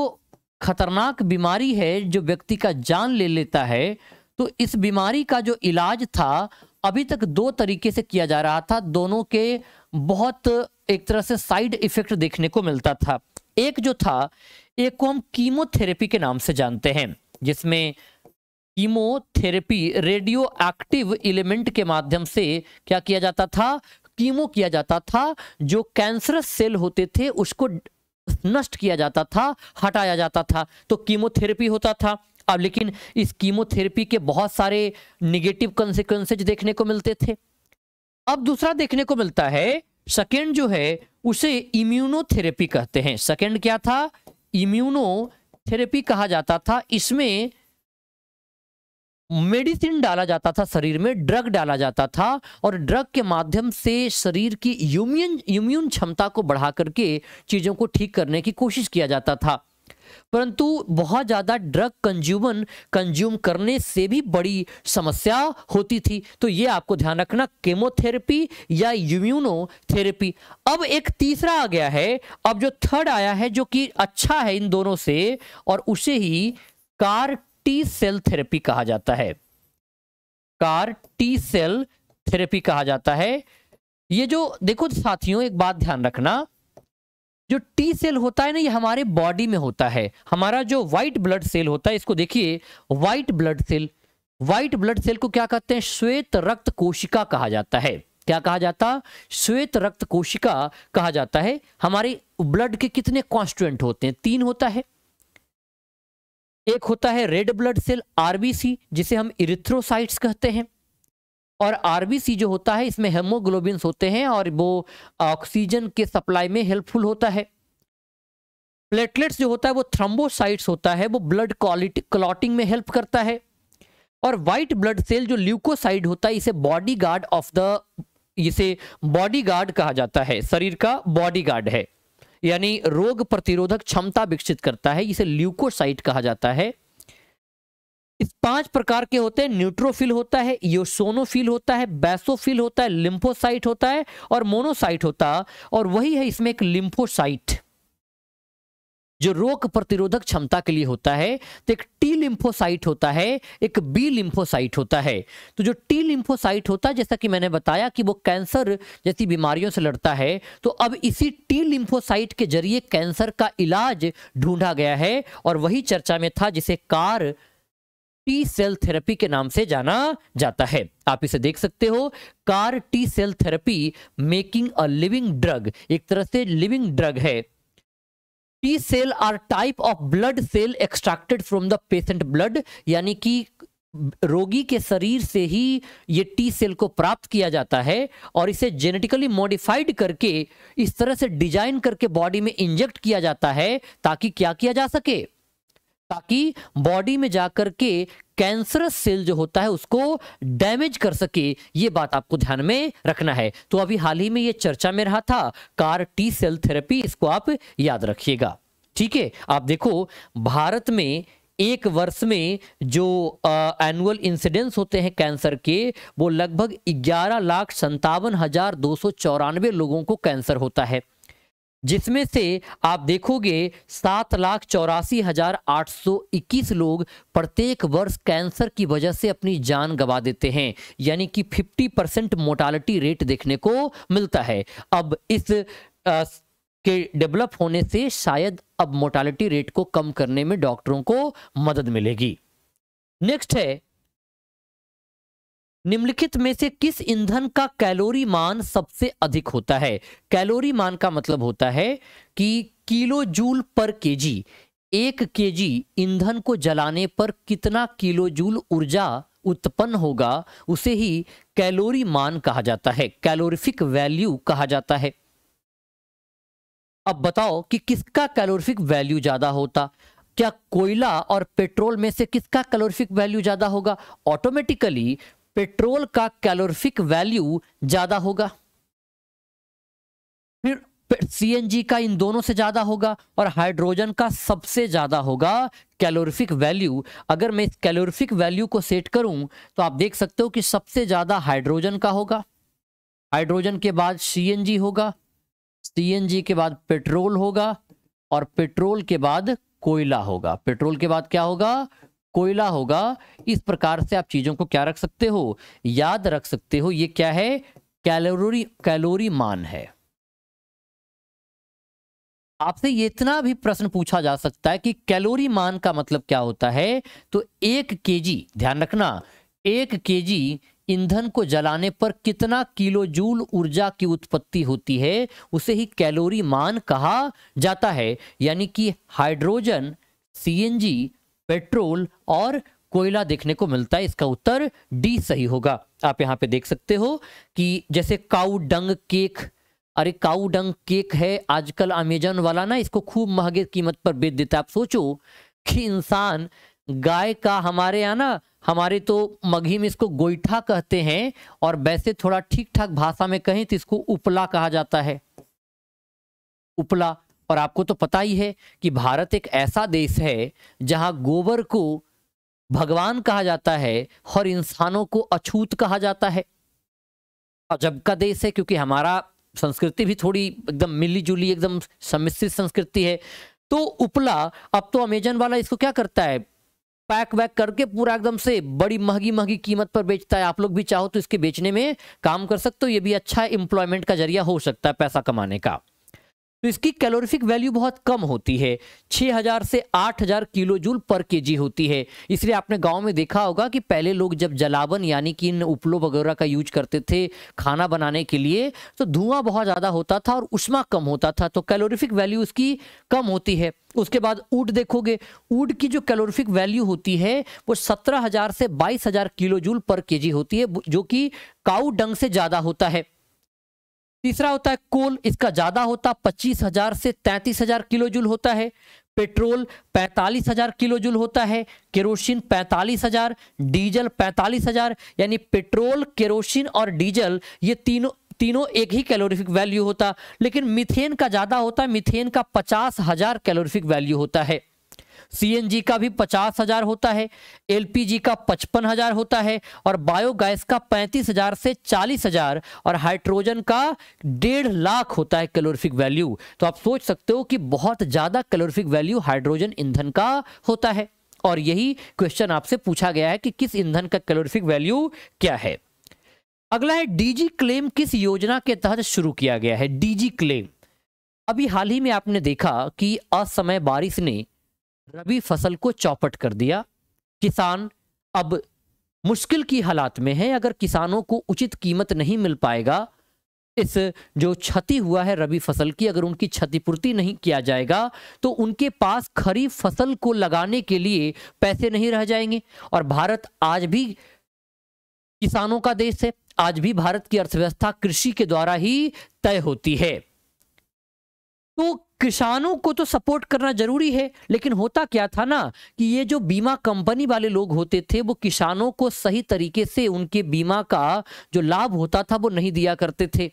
खतरनाक बीमारी है जो व्यक्ति का जान ले लेता है तो इस बीमारी का जो इलाज था अभी तक दो तरीके से किया जा रहा था दोनों के बहुत एक तरह से साइड इफेक्ट देखने को मिलता था एक जो था एक को हम कीमोथेरेपी के नाम से जानते हैं जिसमें कीमोथेरेपी रेडियो एक्टिव एलिमेंट के माध्यम से क्या किया जाता था कीमो किया जाता था जो कैंसरस सेल होते थे उसको नष्ट किया जाता था हटाया जाता था तो कीमोथेरेपी होता था अब लेकिन इस कीमोथेरेपी के बहुत सारे निगेटिव कॉन्सिक्वेंसेज देखने को मिलते थे अब दूसरा देखने को मिलता है सेकेंड जो है उसे इम्यूनोथेरेपी कहते हैं सेकेंड क्या था इम्यूनोथेरेपी कहा जाता था इसमें मेडिसिन डाला जाता था शरीर में ड्रग डाला जाता था और ड्रग के माध्यम से शरीर की इम्यून इम्यून क्षमता को बढ़ा करके चीज़ों को ठीक करने की कोशिश किया जाता था परंतु बहुत ज़्यादा ड्रग कंज्यूमन कंज्यूम करने से भी बड़ी समस्या होती थी तो ये आपको ध्यान रखना केमोथेरेपी या इम्यूनोथेरेपी अब एक तीसरा आ गया है अब जो थर्ड आया है जो कि अच्छा है इन दोनों से और उसे ही कार टी सेल थेरेपी कहा जाता है कार टी सेल थेरेपी कहा जाता है ये जो देखो साथियों एक बात ध्यान रखना जो टी सेल होता है ना ये हमारे बॉडी में होता है हमारा जो व्हाइट ब्लड सेल होता है इसको देखिए white blood cell white blood cell को क्या कहते हैं श्वेत रक्त कोशिका कहा जाता है क्या कहा जाता श्वेत रक्त कोशिका कहा जाता है हमारे ब्लड के कितने कॉन्स्टुएंट होते हैं तीन होता है एक होता है रेड ब्लड सेल आरबीसी जिसे हम इरिथ्रोसाइट्स कहते हैं और आरबीसी जो होता है इसमें हेमोग्लोबिन होते हैं और वो ऑक्सीजन के सप्लाई में हेल्पफुल होता है प्लेटलेट्स जो होता है वो थ्रम्बोसाइट्स होता है वो ब्लड क्वालिटी क्लॉटिंग में हेल्प करता है और वाइट ब्लड सेल जो ल्यूकोसाइड होता है इसे बॉडी गार्ड ऑफ द इसे बॉडी गार्ड कहा जाता है शरीर का बॉडी गार्ड है यानी रोग प्रतिरोधक क्षमता विकसित करता है इसे ल्यूकोसाइट कहा जाता है इस पांच प्रकार के होते हैं न्यूट्रोफिल होता है योसोनोफिल होता है बैसोफिल होता है लिम्फोसाइट होता है और मोनोसाइट होता और वही है इसमें एक लिम्फोसाइट जो रोग प्रतिरोधक क्षमता के लिए होता है तो एक टी लिम्फोसाइट होता है एक बी लिम्फोसाइट होता है तो जो टी लिम्फोसाइट होता है जैसा कि मैंने बताया कि वो कैंसर जैसी बीमारियों से लड़ता है तो अब इसी टी लिम्फोसाइट के जरिए कैंसर का इलाज ढूंढा गया है और वही चर्चा में था जिसे कार टी सेल थेरेपी के नाम से जाना जाता है आप इसे देख सकते हो CAR T cell therapy making a living drug एक तरह से लिविंग ड्रग है T cell are type of blood cell extracted from the patient blood यानी कि रोगी के शरीर से ही ये टी सेल को प्राप्त किया जाता है और इसे जेनेटिकली मॉडिफाइड करके इस तरह से डिजाइन करके बॉडी में इंजेक्ट किया जाता है ताकि क्या किया जा सके ताकि बॉडी में जाकर के कैंसरस सेल जो होता है उसको डैमेज कर सके ये बात आपको ध्यान में रखना है तो अभी हाल ही में ये चर्चा में रहा था कार टी सेल थेरेपी इसको आप याद रखिएगा ठीक है आप देखो भारत में एक वर्ष में जो एनुअल इंसिडेंस होते हैं कैंसर के वो लगभग ग्यारह लाख संतावन हजार दो सौ चौरानवे लोगों को कैंसर होता है जिसमें से आप देखोगे सात लाख चौरासी हजार आठ सौ इक्कीस लोग प्रत्येक वर्ष कैंसर की वजह से अपनी जान गंवा देते हैं यानी कि 50 परसेंट मोटालिटी रेट देखने को मिलता है अब इस आ, के डेवलप होने से शायद अब मोटालिटी रेट को कम करने में डॉक्टरों को मदद मिलेगी नेक्स्ट है निम्नलिखित में से किस ईंधन का कैलोरी मान सबसे अधिक होता है कैलोरी मान का मतलब होता है कि किलो जूल पर केजी एक केजी ईंधन को जलाने पर कितना किलो जूल ऊर्जा उत्पन्न होगा उसे ही कैलोरी मान कहा जाता है कैलोरिफिक वैल्यू कहा जाता है अब बताओ कि किसका कैलोरिफिक वैल्यू ज्यादा होता क्या कोयला और पेट्रोल में से किसका कैलोरिफिक वैल्यू ज्यादा होगा ऑटोमेटिकली पेट्रोल का कैलोरिफिक वैल्यू ज्यादा होगा फिर सीएनजी का इन दोनों से ज्यादा होगा और हाइड्रोजन का सबसे ज्यादा होगा कैलोरिफिक वैल्यू अगर मैं इस कैलोरिफिक वैल्यू को सेट करूं तो आप देख सकते हो कि सबसे ज्यादा हाइड्रोजन का होगा हाइड्रोजन के बाद सीएनजी होगा सीएनजी के बाद पेट्रोल होगा और पेट्रोल के बाद कोयला होगा पेट्रोल के बाद क्या होगा कोयला होगा इस प्रकार से आप चीज़ों को क्या रख सकते हो याद रख सकते हो ये क्या है कैलोरी कैलोरी मान है आपसे ये इतना भी प्रश्न पूछा जा सकता है कि कैलोरी मान का मतलब क्या होता है तो एक केजी ध्यान रखना एक केजी ईंधन को जलाने पर कितना किलो जूल ऊर्जा की उत्पत्ति होती है उसे ही कैलोरी मान कहा जाता है यानी कि हाइड्रोजन सीएनजी पेट्रोल और कोयला देखने को मिलता है इसका उत्तर डी सही होगा आप यहाँ पे देख सकते हो कि जैसे काऊ डंग केक अरे काऊ डंग केक है आजकल अमेजन वाला ना इसको खूब महंगे कीमत पर बेच देता है आप सोचो कि इंसान गाय का हमारे यहाँ ना हमारे तो मघी में इसको गोईठा कहते हैं और वैसे थोड़ा ठीक ठाक भाषा में कहें तो इसको उपला कहा जाता है उपला और आपको तो पता ही है कि भारत एक ऐसा देश है जहां गोबर को भगवान कहा जाता है और इंसानों को अछूत कहा जाता है अजब का देश है क्योंकि हमारा संस्कृति भी थोड़ी एकदम मिली जुली एकदम सम्मिश्रित संस्कृति है तो उपला अब तो अमेजन वाला इसको क्या करता है पैक वैक करके पूरा एकदम से बड़ी महंगी महंगी कीमत पर बेचता है आप लोग भी चाहो तो इसके बेचने में काम कर सकते हो ये भी अच्छा एम्प्लॉयमेंट का जरिया हो सकता है पैसा कमाने का तो इसकी कैलोरीफिक वैल्यू बहुत कम होती है 6000 से 8000 किलो जूल पर केजी होती है इसलिए आपने गांव में देखा होगा कि पहले लोग जब जलावन यानी कि इन उपलो वगैरह का यूज करते थे खाना बनाने के लिए तो धुआं बहुत ज़्यादा होता था और उष्मा कम होता था तो कैलोरीफिक वैल्यू उसकी कम होती है उसके बाद ऊट देखोगे ऊट की जो कैलोरीफिक वैल्यू होती है वो सत्रह से बाईस किलो जूल पर के होती है जो कि काउ डंग से ज़्यादा होता है तीसरा होता है कोल इसका ज़्यादा होता पच्चीस हजार से तैंतीस हजार किलो जुल होता है पेट्रोल पैंतालीस हजार किलो जुल होता है केरोसिन पैंतालीस हजार डीजल पैंतालीस हजार यानी पेट्रोल केरोसिन और डीजल ये तीनों तीनों एक ही कैलोरीफिक वैल्यू होता लेकिन मिथेन का ज़्यादा होता है मिथेन का पचास हजार कैलोरीफिक वैल्यू होता है सीएनजी का भी पचास हजार होता है एलपीजी का पचपन हजार होता है और बायोगैस का पैंतीस हजार से चालीस हजार और हाइड्रोजन का डेढ़ लाख होता है कैलोरिफिक वैल्यू तो आप सोच सकते हो कि बहुत ज़्यादा कैलोरिफिक वैल्यू हाइड्रोजन ईंधन का होता है और यही क्वेश्चन आपसे पूछा गया है कि किस ईंधन का कैलोरिफिक वैल्यू क्या है अगला है डीजी क्लेम किस योजना के तहत शुरू किया गया है डीजी क्लेम अभी हाल ही में आपने देखा कि असमय बारिश ने रबी फसल को चौपट कर दिया किसान अब मुश्किल की हालात में है अगर किसानों को उचित कीमत नहीं मिल पाएगा इस जो क्षति हुआ है रबी फसल की अगर उनकी क्षतिपूर्ति नहीं किया जाएगा तो उनके पास खरीफ फसल को लगाने के लिए पैसे नहीं रह जाएंगे और भारत आज भी किसानों का देश है आज भी भारत की अर्थव्यवस्था कृषि के द्वारा ही तय होती है तो किसानों को तो सपोर्ट करना जरूरी है लेकिन होता क्या था ना कि ये जो बीमा कंपनी वाले लोग होते थे वो किसानों को सही तरीके से उनके बीमा का जो लाभ होता था वो नहीं दिया करते थे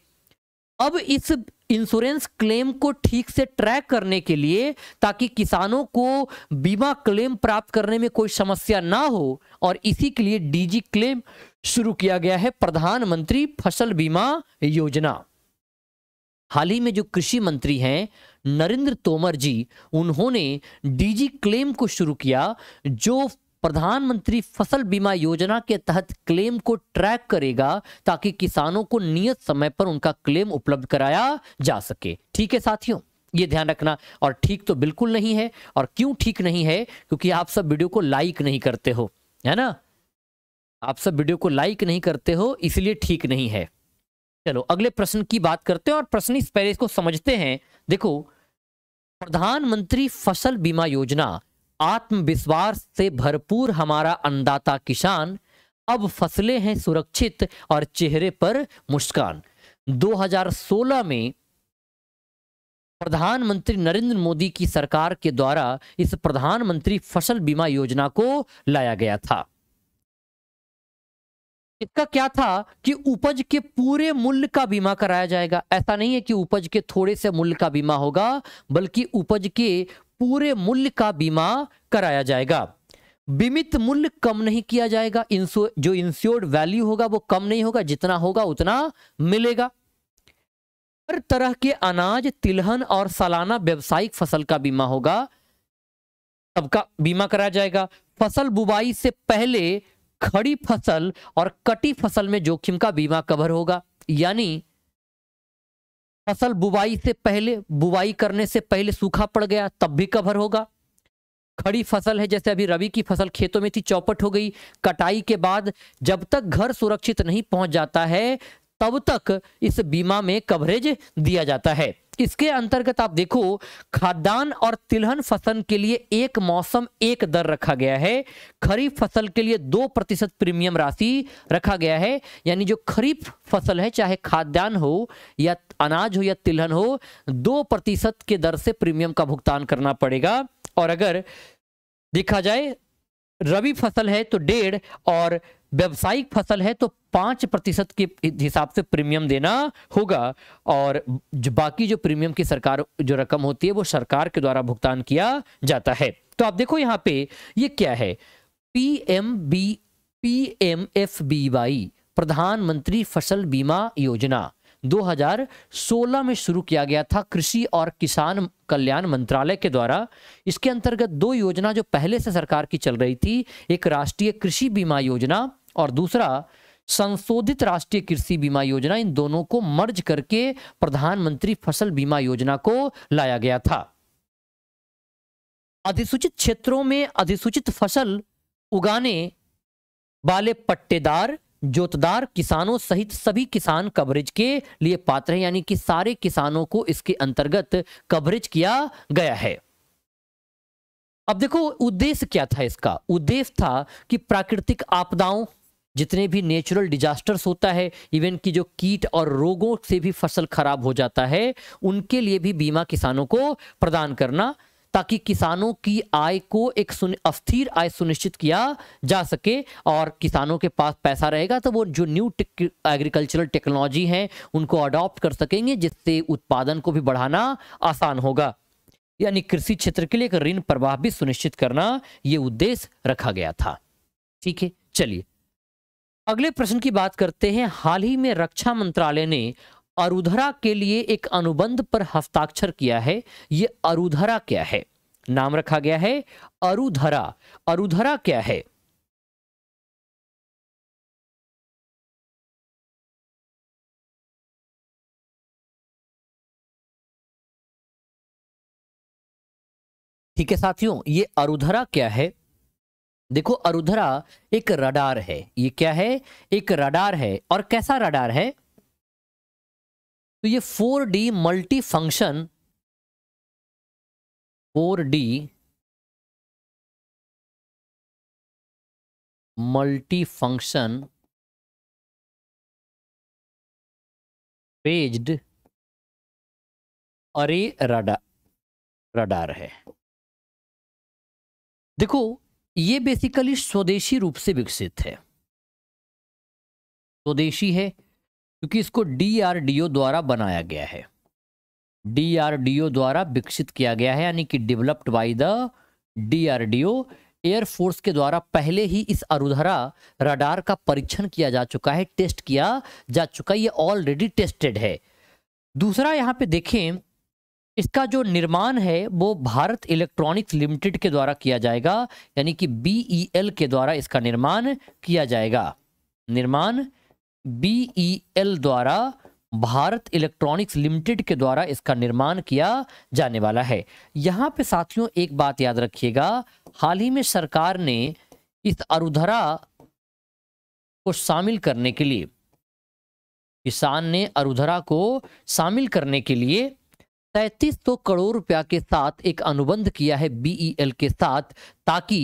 अब इस इंश्योरेंस क्लेम को ठीक से ट्रैक करने के लिए ताकि किसानों को बीमा क्लेम प्राप्त करने में कोई समस्या ना हो और इसी के लिए डीजी क्लेम शुरू किया गया है प्रधानमंत्री फसल बीमा योजना हाल ही में जो कृषि मंत्री हैं नरेंद्र तोमर जी उन्होंने डीजी क्लेम को शुरू किया जो प्रधानमंत्री फसल बीमा योजना के तहत क्लेम को ट्रैक करेगा ताकि किसानों को नियत समय पर उनका क्लेम उपलब्ध कराया जा सके ठीक है साथियों ये ध्यान रखना और ठीक तो बिल्कुल नहीं है और क्यों ठीक नहीं है क्योंकि आप सब वीडियो को लाइक नहीं करते हो है ना आप सब वीडियो को लाइक नहीं करते हो इसलिए ठीक नहीं है चलो अगले प्रश्न की बात करते हैं और प्रश्न इस पहले इसको समझते हैं देखो प्रधानमंत्री फसल बीमा योजना आत्मविश्वास से भरपूर हमारा अन्नदाता किसान अब फसलें हैं सुरक्षित और चेहरे पर मुस्कान 2016 में प्रधानमंत्री नरेंद्र मोदी की सरकार के द्वारा इस प्रधानमंत्री फसल बीमा योजना को लाया गया था इसका क्या था कि उपज के पूरे मूल्य का बीमा कराया जाएगा ऐसा नहीं है कि उपज के थोड़े से मूल्य का बीमा होगा बल्कि उपज के पूरे मूल्य का बीमा कराया जाएगा बीमित मूल्य कम नहीं किया जाएगा इंसो जो इंश्योर्ड वैल्यू होगा वो कम नहीं होगा जितना होगा उतना मिलेगा हर तरह के अनाज तिलहन और सालाना व्यवसायिक फसल का बीमा होगा सबका बीमा कराया जाएगा फसल बुवाई से पहले खड़ी फसल और कटी फसल में जोखिम का बीमा कवर होगा यानी फसल बुवाई से पहले बुवाई करने से पहले सूखा पड़ गया तब भी कवर होगा खड़ी फसल है जैसे अभी रबी की फसल खेतों में थी चौपट हो गई कटाई के बाद जब तक घर सुरक्षित नहीं पहुंच जाता है तब तक इस बीमा में कवरेज दिया जाता है इसके अंतर्गत आप देखो खाद्यान्न और तिलहन फसल के लिए एक मौसम एक दर रखा गया है खरीफ फसल के लिए दो प्रतिशत प्रीमियम राशि रखा गया है यानी जो खरीफ फसल है चाहे खाद्यान्न हो या अनाज हो या तिलहन हो दो प्रतिशत के दर से प्रीमियम का भुगतान करना पड़ेगा और अगर देखा जाए रबी फसल है तो डेढ़ और व्यावसायिक फसल है तो पांच प्रतिशत के हिसाब से प्रीमियम देना होगा और जो बाकी जो प्रीमियम की सरकार जो रकम होती है वो सरकार के द्वारा भुगतान किया जाता है तो आप देखो यहाँ पे ये क्या है P M B P M F B Y प्रधानमंत्री फसल बीमा योजना 2016 में शुरू किया गया था कृषि और किसान कल्याण मंत्रालय के द्वारा इसके अंतर्गत दो योजना जो पहले से सरकार की चल रही थी एक राष्ट्रीय कृषि बीमा योजना और दूसरा संशोधित राष्ट्रीय कृषि बीमा योजना इन दोनों को मर्ज करके प्रधानमंत्री फसल बीमा योजना को लाया गया था अधिसूचित क्षेत्रों में अधिसूचित फसल उगाने वाले पट्टेदार जोतदार किसानों सहित सभी किसान कवरेज के लिए पात्र हैं यानी कि सारे किसानों को इसके अंतर्गत कवरेज किया गया है अब देखो उद्देश्य क्या था इसका उद्देश्य था कि प्राकृतिक आपदाओं जितने भी नेचुरल डिजास्टर्स होता है इवन कि जो कीट और रोगों से भी फसल खराब हो जाता है उनके लिए भी बीमा किसानों को प्रदान करना ताकि किसानों की आय को एक अस्थिर आय सुनिश्चित किया जा सके और किसानों के पास पैसा रहेगा तो वो जो न्यू एग्रीकल्चरल टेक्नोलॉजी हैं उनको अडॉप्ट कर सकेंगे जिससे उत्पादन को भी बढ़ाना आसान होगा यानी कृषि क्षेत्र के लिए एक ऋण प्रवाह भी सुनिश्चित करना ये उद्देश्य रखा गया था ठीक है चलिए अगले प्रश्न की बात करते हैं हाल ही में रक्षा मंत्रालय ने अरुधरा के लिए एक अनुबंध पर हस्ताक्षर किया है ये अरुधरा क्या है नाम रखा गया है अरुधरा अरुधरा क्या है ठीक है साथियों ये अरुधरा क्या है देखो अरुधरा एक रडार है ये क्या है एक रडार है और कैसा रडार है तो ये four D multi function four D multi function phased array radar radar है देखो ये बेसिकली स्वदेशी रूप से विकसित है स्वदेशी है क्योंकि इसको डीआरडीओ द्वारा बनाया गया है डीआरडीओ द्वारा विकसित किया गया है यानी कि developed by the DRDO air force के द्वारा पहले ही इस अरुधरा रडार का परीक्षण किया जा चुका है टेस्ट किया जा चुका है ये ऑलरेडी टेस्टेड है दूसरा यहाँ पे देखें इसका जो निर्माण है वो भारत इलेक्ट्रॉनिक्स लिमिटेड के द्वारा किया जाएगा यानी कि बीईएल e के द्वारा इसका निर्माण किया जाएगा निर्माण एल e द्वारा भारत इलेक्ट्रॉनिक्स लिमिटेड के द्वारा इसका निर्माण किया जाने वाला है यहाँ पे साथियों एक बात याद रखिएगा हाल ही में सरकार ने इस अरुधरा को शामिल करने के लिए किसान ने अरुधरा को शामिल करने के लिए तैतीस सौ करोड़ रुपया के साथ एक अनुबंध किया है बीईएल e के साथ ताकि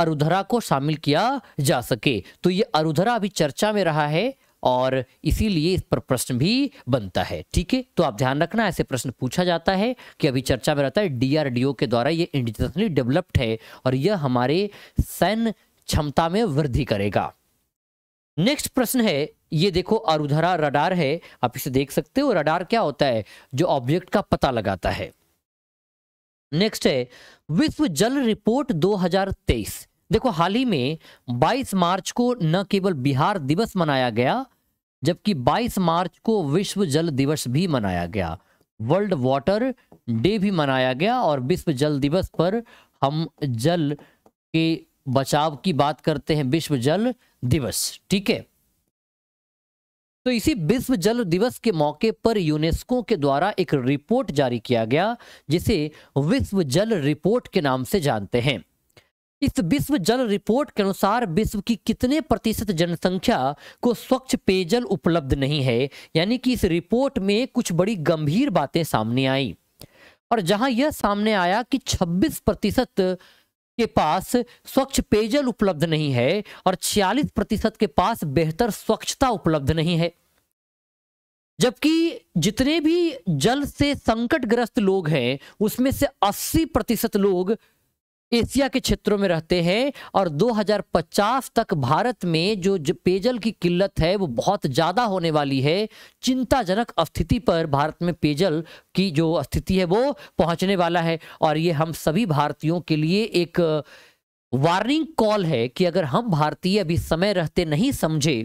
अरुधरा को शामिल किया जा सके तो ये अरुधरा अभी चर्चा में रहा है और इसीलिए इस पर प्रश्न भी बनता है ठीक है तो आप ध्यान रखना ऐसे प्रश्न पूछा जाता है कि अभी चर्चा में रहता है डीआरडीओ के द्वारा ये इंडिजनसली डेवलप्ड है और यह हमारे सैन्य क्षमता में वृद्धि करेगा नेक्स्ट प्रश्न है ये देखो अरुधरा रडार है आप इसे देख सकते हो रडार क्या होता है जो ऑब्जेक्ट का पता लगाता है नेक्स्ट है विश्व जल रिपोर्ट 2023 देखो हाल ही में 22 मार्च को न केवल बिहार दिवस मनाया गया जबकि 22 मार्च को विश्व जल दिवस भी मनाया गया वर्ल्ड वाटर डे भी मनाया गया और विश्व जल दिवस पर हम जल के बचाव की बात करते हैं विश्व जल दिवस ठीक है तो इसी विश्व जल दिवस के मौके पर यूनेस्को के द्वारा एक रिपोर्ट जारी किया गया जिसे विश्व जल रिपोर्ट के नाम से जानते हैं इस विश्व जल रिपोर्ट के अनुसार विश्व की कितने प्रतिशत जनसंख्या को स्वच्छ पेयजल उपलब्ध नहीं है यानी कि इस रिपोर्ट में कुछ बड़ी गंभीर बातें सामने आई और जहां यह सामने आया कि 26 प्रतिशत के पास स्वच्छ पेयजल उपलब्ध नहीं है और 46 प्रतिशत के पास बेहतर स्वच्छता उपलब्ध नहीं है जबकि जितने भी जल से संकटग्रस्त लोग हैं उसमें से 80 प्रतिशत लोग एशिया के क्षेत्रों में रहते हैं और 2050 तक भारत में जो, जो पेयजल की किल्लत है वो बहुत ज़्यादा होने वाली है चिंताजनक स्थिति पर भारत में पेयजल की जो स्थिति है वो पहुंचने वाला है और ये हम सभी भारतीयों के लिए एक वार्निंग कॉल है कि अगर हम भारतीय अभी समय रहते नहीं समझे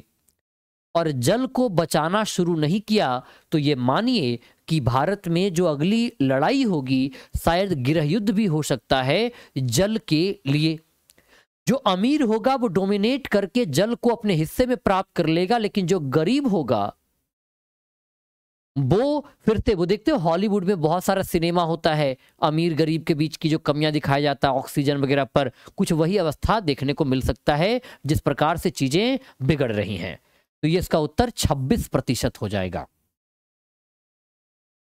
और जल को बचाना शुरू नहीं किया तो ये मानिए कि भारत में जो अगली लड़ाई होगी शायद गृह युद्ध भी हो सकता है जल के लिए जो अमीर होगा वो डोमिनेट करके जल को अपने हिस्से में प्राप्त कर लेगा लेकिन जो गरीब होगा वो फिरते वो देखते हो हॉलीवुड में बहुत सारा सिनेमा होता है अमीर गरीब के बीच की जो कमियां दिखाया जाता है ऑक्सीजन वगैरह पर कुछ वही अवस्था देखने को मिल सकता है जिस प्रकार से चीजें बिगड़ रही हैं तो ये इसका उत्तर 26 प्रतिशत हो जाएगा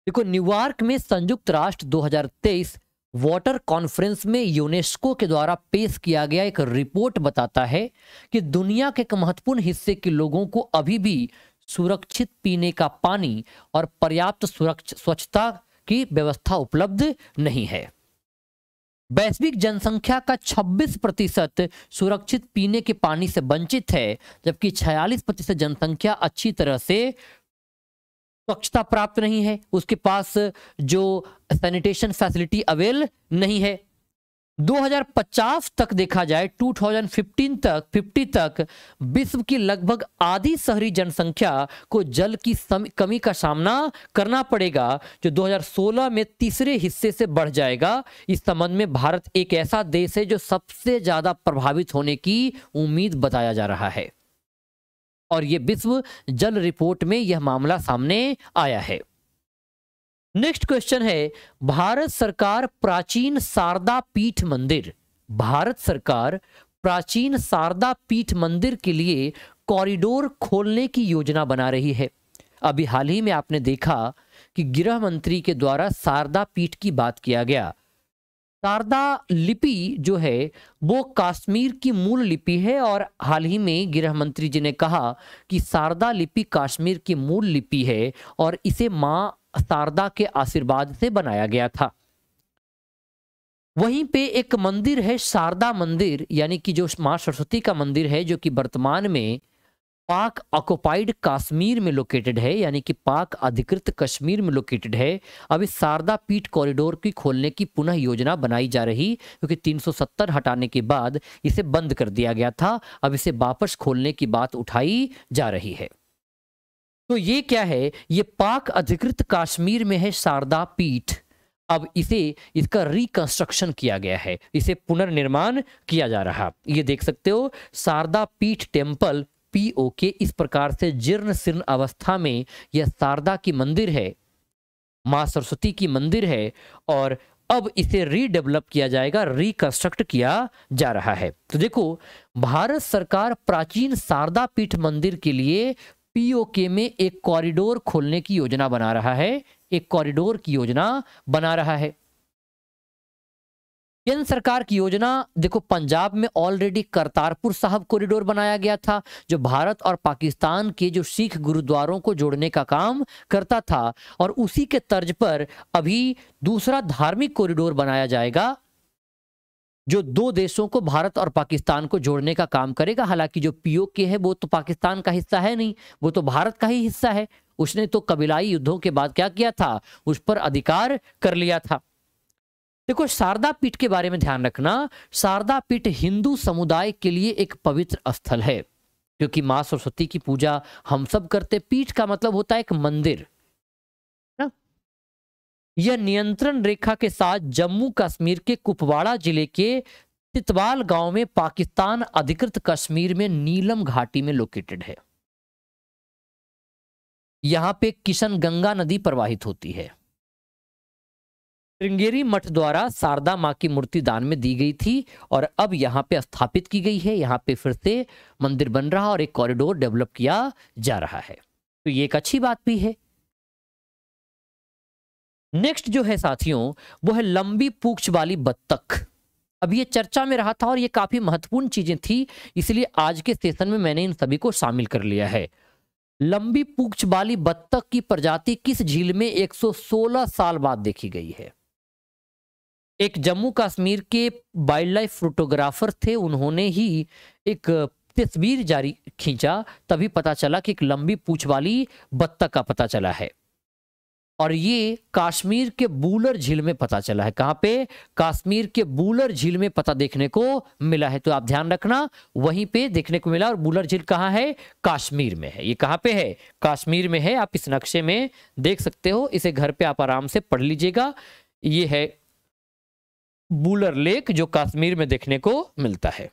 देखो न्यूयॉर्क में संयुक्त राष्ट्र 2023 वाटर कॉन्फ्रेंस में यूनेस्को के द्वारा पेश किया गया एक रिपोर्ट बताता है कि दुनिया के एक महत्वपूर्ण हिस्से के लोगों को अभी भी सुरक्षित पीने का पानी और पर्याप्त सुरक्षा स्वच्छता की व्यवस्था उपलब्ध नहीं है वैश्विक जनसंख्या का 26 प्रतिशत सुरक्षित पीने के पानी से वंचित है जबकि 46 प्रतिशत जनसंख्या अच्छी तरह से स्वच्छता प्राप्त नहीं है उसके पास जो सैनिटेशन फैसिलिटी अवेल नहीं है 2050 तक देखा जाए 2015 तक 50 तक विश्व की लगभग आधी शहरी जनसंख्या को जल की कमी का सामना करना पड़ेगा जो 2016 में तीसरे हिस्से से बढ़ जाएगा इस संबंध में भारत एक ऐसा देश है जो सबसे ज़्यादा प्रभावित होने की उम्मीद बताया जा रहा है और ये विश्व जल रिपोर्ट में यह मामला सामने आया है नेक्स्ट क्वेश्चन है भारत सरकार प्राचीन शारदा पीठ मंदिर भारत सरकार प्राचीन शारदा पीठ मंदिर के लिए कॉरिडोर खोलने की योजना बना रही है अभी हाल ही में आपने देखा कि गृह मंत्री के द्वारा शारदा पीठ की बात किया गया शारदा लिपि जो है वो कश्मीर की मूल लिपि है और हाल ही में गृह मंत्री जी ने कहा कि शारदा लिपि कश्मीर की मूल लिपि है और इसे माँ शारदा के आशीर्वाद से बनाया गया था वहीं पे एक मंदिर है शारदा मंदिर यानी कि जो माँ सरस्वती का मंदिर है जो कि वर्तमान में पाक ऑक्युपाइड कश्मीर में लोकेटेड है यानी कि पाक अधिकृत कश्मीर में लोकेटेड है अभी शारदा पीठ कॉरिडोर की खोलने की पुनः योजना बनाई जा रही क्योंकि 370 हटाने के बाद इसे बंद कर दिया गया था अब इसे वापस खोलने की बात उठाई जा रही है तो ये क्या है ये पाक अधिकृत कश्मीर में है शारदा पीठ अब इसे इसका रिकंस्ट्रक्शन किया गया है इसे पुनर्निर्माण किया जा रहा ये देख सकते हो शारदा पीठ टेम्पल पीओ के इस प्रकार से जीर्ण शीर्ण अवस्था में यह शारदा की मंदिर है माँ सरस्वती की मंदिर है और अब इसे रीडेवलप किया जाएगा रिकंस्ट्रक्ट किया जा रहा है तो देखो भारत सरकार प्राचीन शारदा पीठ मंदिर के लिए पीओके में एक कॉरिडोर खोलने की योजना बना रहा है एक कॉरिडोर की योजना बना रहा है केंद्र सरकार की योजना देखो पंजाब में ऑलरेडी करतारपुर साहब कॉरिडोर बनाया गया था जो भारत और पाकिस्तान के जो सिख गुरुद्वारों को जोड़ने का काम करता था और उसी के तर्ज पर अभी दूसरा धार्मिक कॉरिडोर बनाया जाएगा जो दो देशों को भारत और पाकिस्तान को जोड़ने का काम करेगा हालांकि जो पीओके है वो तो पाकिस्तान का हिस्सा है नहीं वो तो भारत का ही हिस्सा है उसने तो कबीलाई युद्धों के बाद क्या किया था उस पर अधिकार कर लिया था देखो शारदा पीठ के बारे में ध्यान रखना शारदा पीठ हिंदू समुदाय के लिए एक पवित्र स्थल है क्योंकि माँ सरस्वती की पूजा हम सब करते पीठ का मतलब होता है एक मंदिर यह नियंत्रण रेखा के साथ जम्मू कश्मीर के कुपवाड़ा जिले के तितवाल गांव में पाकिस्तान अधिकृत कश्मीर में नीलम घाटी में लोकेटेड है यहां पे किशन गंगा नदी प्रवाहित होती है श्रृंगेरी मठ द्वारा शारदा माँ की मूर्ति दान में दी गई थी और अब यहाँ पे स्थापित की गई है यहाँ पे फिर से मंदिर बन रहा और एक कॉरिडोर डेवलप किया जा रहा है तो ये एक अच्छी बात भी है नेक्स्ट जो है साथियों वो है लंबी पूछ वाली बत्तख अब ये चर्चा में रहा था और ये काफ़ी महत्वपूर्ण चीज़ें थी इसलिए आज के सेशन में मैंने इन सभी को शामिल कर लिया है लंबी पूछ वाली बत्तख की प्रजाति किस झील में 116 साल बाद देखी गई है एक जम्मू कश्मीर के वाइल्ड लाइफ फोटोग्राफर थे उन्होंने ही एक तस्वीर जारी खींचा तभी पता चला कि एक लंबी पूछ वाली बत्तख का पता चला है और ये कश्मीर के बूलर झील में पता चला है कहां पे कश्मीर के बूलर झील में पता देखने को मिला है तो आप ध्यान रखना वहीं पे देखने को मिला और बूलर झील कहां है कश्मीर में है ये कहां पे है कश्मीर में है आप इस नक्शे में देख सकते हो इसे घर पे आप आराम से पढ़ लीजिएगा ये है बूलर लेक जो कश्मीर में देखने को मिलता है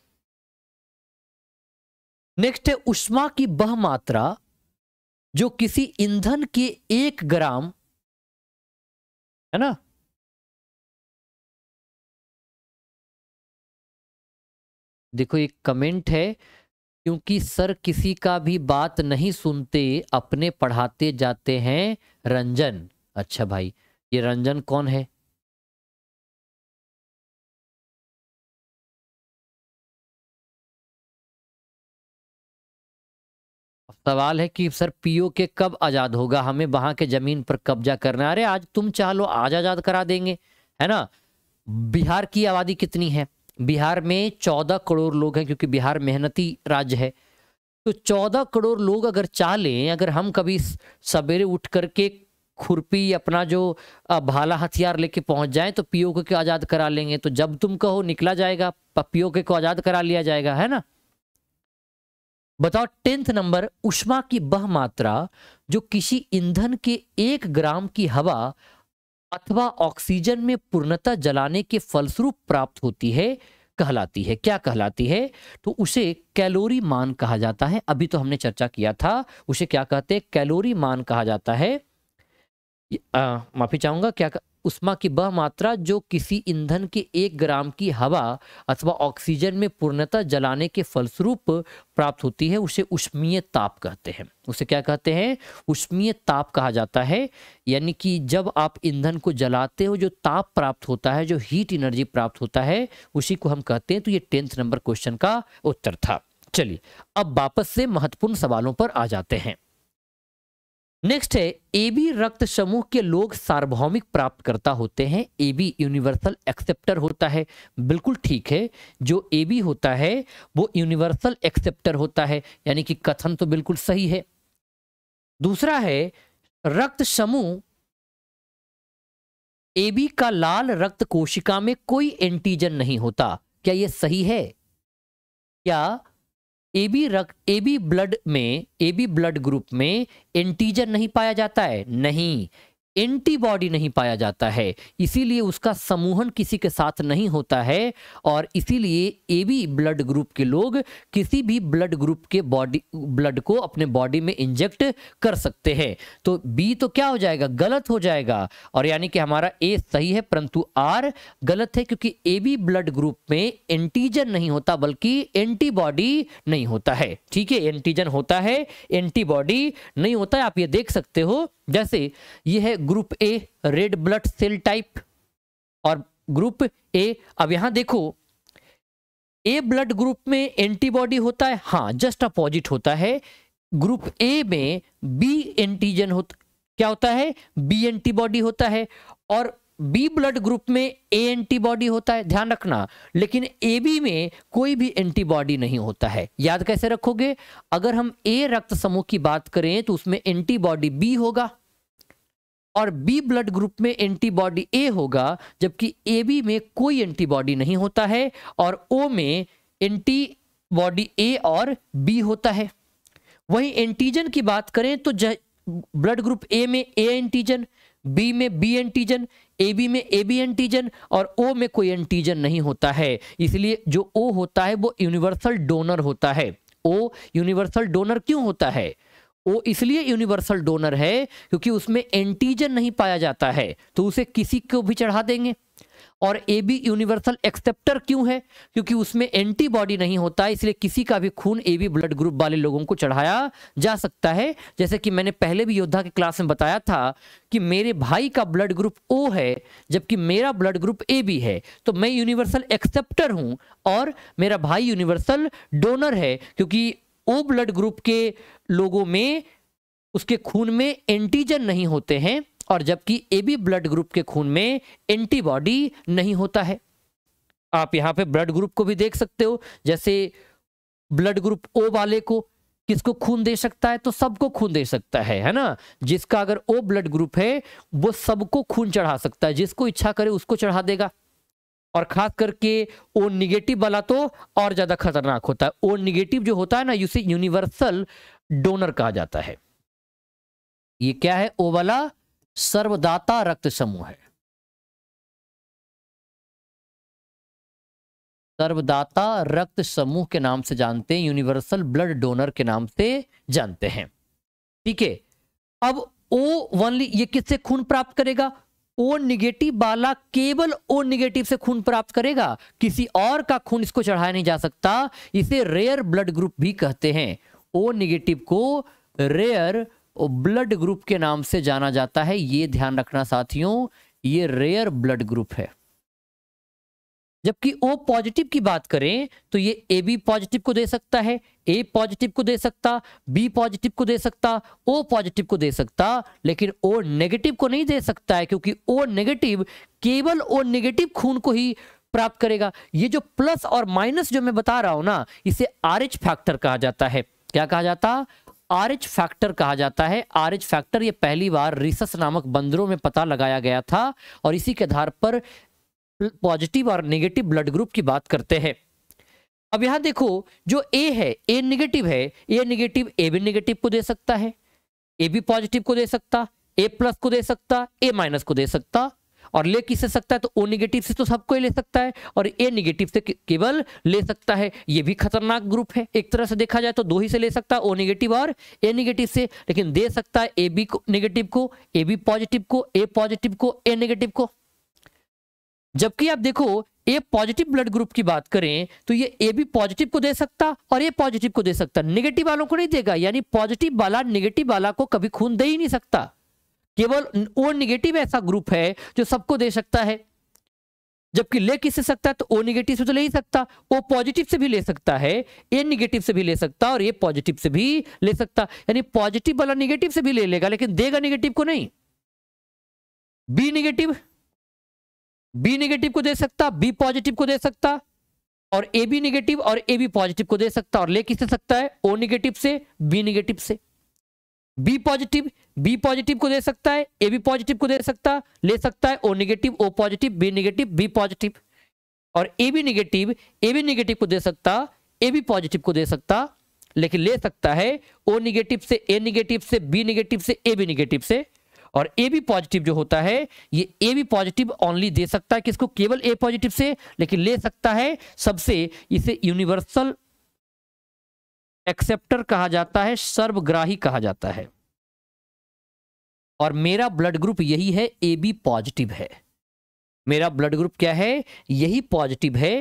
नेक्स्ट है उष्मा की बह मात्रा जो किसी ईंधन के एक ग्राम है ना देखो एक कमेंट है क्योंकि सर किसी का भी बात नहीं सुनते अपने पढ़ाते जाते हैं रंजन अच्छा भाई ये रंजन कौन है सवाल है कि सर पीओके कब आज़ाद होगा हमें वहाँ के ज़मीन पर कब्जा करना अरे आज तुम चाह लो आज आज़ाद करा देंगे है ना बिहार की आबादी कितनी है बिहार में चौदह करोड़ लोग हैं क्योंकि बिहार मेहनती राज्य है तो चौदह करोड़ लोग अगर चाह लें अगर हम कभी सवेरे उठ करके खुरपी अपना जो भाला हथियार लेके पहुंच जाए तो पीओके को आज़ाद करा लेंगे तो जब तुम कहो निकला जाएगा पीओके को आज़ाद करा लिया जाएगा है ना बताओ टेंथ नंबर उष्मा की बह मात्रा जो किसी ईंधन के एक ग्राम की हवा अथवा ऑक्सीजन में पूर्णता जलाने के फलस्वरूप प्राप्त होती है कहलाती है क्या कहलाती है तो उसे कैलोरी मान कहा जाता है अभी तो हमने चर्चा किया था उसे क्या कहते हैं कैलोरी मान कहा जाता है माफी चाहूंगा क्या उष्मा की वह मात्रा जो किसी ईंधन के एक ग्राम की हवा अथवा ऑक्सीजन में पूर्णता जलाने के फलस्वरूप प्राप्त होती है उसे उष्मीय ताप कहते हैं उसे क्या कहते हैं उष्मीय ताप कहा जाता है यानी कि जब आप ईंधन को जलाते हो जो ताप प्राप्त होता है जो हीट एनर्जी प्राप्त होता है उसी को हम कहते हैं तो ये टेंथ नंबर क्वेश्चन का उत्तर था चलिए अब वापस से महत्वपूर्ण सवालों पर आ जाते हैं नेक्स्ट है एबी रक्त समूह के लोग सार्वभौमिक प्राप्तकर्ता होते हैं एबी यूनिवर्सल एक्सेप्टर होता है बिल्कुल ठीक है जो एबी होता है वो यूनिवर्सल एक्सेप्टर होता है यानी कि कथन तो बिल्कुल सही है दूसरा है रक्त समूह एबी का लाल रक्त कोशिका में कोई एंटीजन नहीं होता क्या यह सही है क्या एबी रक्त एबी ब्लड में एबी ब्लड ग्रुप में एंटीजन नहीं पाया जाता है नहीं एंटीबॉडी नहीं पाया जाता है इसीलिए उसका समूहन किसी के साथ नहीं होता है और इसीलिए ए बी ब्लड ग्रुप के लोग किसी भी ब्लड ग्रुप के बॉडी ब्लड को अपने बॉडी में इंजेक्ट कर सकते हैं तो बी तो क्या हो जाएगा गलत हो जाएगा और यानी कि हमारा ए सही है परंतु आर गलत है क्योंकि ए बी ब्लड ग्रुप में एंटीजन नहीं होता बल्कि एंटीबॉडी नहीं होता है ठीक है एंटीजन होता है एंटीबॉडी नहीं होता है आप ये देख सकते हो जैसे ये है group A red blood cell type और ग्रुप ए अब यहां देखो ए ब्लड ग्रुप में एंटीबॉडी होता है हाँ जस्ट अपोजिट होता है ग्रुप ए में बी एंटीजन होता क्या होता है बी एंटीबॉडी होता है और बी ब्लड ग्रुप में ए एंटीबॉडी होता है ध्यान रखना लेकिन ए बी में कोई भी एंटीबॉडी नहीं होता है याद कैसे रखोगे अगर हम ए रक्त समूह की बात करें तो उसमें एंटीबॉडी बी होगा और बी ब्लड ग्रुप में एंटीबॉडी ए होगा जबकि ए बी में कोई एंटीबॉडी नहीं होता है और ओ में एंटीबॉडी ए और बी होता है वहीं एंटीजन की बात करें तो ब्लड ग्रुप ए में ए एंटीजन बी में बी एंटीजन ए बी में ए बी एंटीजन और ओ में कोई एंटीजन नहीं होता है इसलिए जो ओ होता है वो यूनिवर्सल डोनर होता है ओ यूनिवर्सल डोनर क्यों होता है वो इसलिए यूनिवर्सल डोनर है क्योंकि उसमें एंटीजन नहीं पाया जाता है तो उसे किसी को भी चढ़ा देंगे और ए बी यूनिवर्सल एक्सेप्टर क्यों है क्योंकि उसमें एंटीबॉडी नहीं होता इसलिए किसी का भी खून ए बी ब्लड ग्रुप वाले लोगों को चढ़ाया जा सकता है जैसे कि मैंने पहले भी योद्धा के क्लास में बताया था कि मेरे भाई का ब्लड ग्रुप ओ है जबकि मेरा ब्लड ग्रुप ए बी है तो मैं यूनिवर्सल एक्सेप्टर हूँ और मेरा भाई यूनिवर्सल डोनर है क्योंकि ओ ब्लड ग्रुप के लोगों में उसके खून में एंटीजन नहीं होते हैं और जबकि ए बी ब्लड ग्रुप के खून में एंटीबॉडी नहीं होता है आप यहाँ पे ब्लड ग्रुप को भी देख सकते हो जैसे ब्लड ग्रुप ओ वाले को किसको खून दे सकता है तो सबको खून दे सकता है है ना जिसका अगर ओ ब्लड ग्रुप है वो सबको खून चढ़ा सकता है जिसको इच्छा करे उसको चढ़ा देगा और खास करके ओ निगेटिव वाला तो और ज़्यादा खतरनाक होता है ओ निगेटिव जो होता है ना उसे यूनिवर्सल डोनर कहा जाता है ये क्या है ओ वाला सर्वदाता रक्त समूह है सर्वदाता रक्त समूह के नाम से जानते हैं यूनिवर्सल ब्लड डोनर के नाम से जानते हैं ठीक है अब ओ वनली ये किससे खून प्राप्त करेगा ओ निगेटिव वाला केवल ओ निगेटिव से खून प्राप्त करेगा किसी और का खून इसको चढ़ाया नहीं जा सकता इसे रेयर ब्लड ग्रुप भी कहते हैं ओ निगेटिव को रेयर ब्लड ग्रुप के नाम से जाना जाता है ये ध्यान रखना साथियों ये रेयर ब्लड ग्रुप है जबकि ओ पॉजिटिव की बात करें तो ये ए बी पॉजिटिव को दे सकता है ए पॉजिटिव को दे सकता बी पॉजिटिव को दे सकता ओ पॉजिटिव को दे सकता लेकिन ओ नेगेटिव को नहीं दे सकता है क्योंकि ओ नेगेटिव केवल ओ नेगेटिव खून को ही प्राप्त करेगा ये जो प्लस और माइनस जो मैं बता रहा हूं ना इसे आर एच फैक्टर कहा जाता है क्या कहा जाता आर एच फैक्टर कहा जाता है आर एच फैक्टर ये पहली बार रिसस नामक बंदरों में पता लगाया गया था और इसी के आधार पर पॉजिटिव और नेगेटिव ब्लड ग्रुप की बात करते हैं अब यहां देखो जो ए है ए निगेटिव है ए निगेटिव ए भी निगेटिव को दे सकता है ए भी पॉजिटिव को दे सकता ए प्लस को दे सकता ए माइनस को दे सकता और ले किसे सकता है तो ओ निगेटिव से तो सबको ले सकता है और ए निगेटिव से केवल ले सकता है ये भी खतरनाक ग्रुप है एक तरह से देखा जाए तो दो ही से ले सकता है ओ निगेटिव और ए निगेटिव से लेकिन दे सकता है ए बी को निगेटिव को ए बी पॉजिटिव को ए पॉजिटिव को ए निगेटिव को जबकि आप देखो ए पॉजिटिव ब्लड ग्रुप की बात करें तो ये ए भी पॉजिटिव को दे सकता और ए पॉजिटिव को दे सकता नेगेटिव वालों को नहीं देगा यानी पॉजिटिव वाला नेगेटिव वाला को कभी खून दे ही नहीं सकता केवल ओ निगेटिव ऐसा ग्रुप है जो सबको दे सकता है जबकि ले किससे सकता है तो ओ निगेटिव से तो ले ही सकता ओ पॉजिटिव से भी ले सकता है ए निगेटिव से भी ले सकता और ए पॉजिटिव से भी ले सकता यानी पॉजिटिव वाला निगेटिव से भी ले लेगा लेकिन देगा निगेटिव को नहीं बी निगेटिव बी निगेटिव को दे सकता बी पॉजिटिव को दे सकता और ए बी निगेटिव और ए बी पॉजिटिव को दे सकता और ले किससे सकता है ओ निगेटिव से बी निगेटिव से बी पॉजिटिव बी पॉजिटिव को दे सकता है ए बी पॉजिटिव को दे सकता ले सकता है O negative O positive B negative B positive और A B negative A B negative को दे सकता ए बी पॉजिटिव को दे सकता लेकिन ले सकता है ओ निगेटिव से ए निगेटिव से बी निगेटिव से ए बी निगेटिव से और ए बी पॉजिटिव जो होता है ये ए बी पॉजिटिव ओनली दे सकता है किसको केवल ए पॉजिटिव से लेकिन ले सकता है सबसे इसे यूनिवर्सल एक्सेप्टर कहा जाता है सर्वग्राही कहा जाता है और मेरा ब्लड ग्रुप यही है ए बी पॉजिटिव है मेरा ब्लड ग्रुप क्या है यही पॉजिटिव है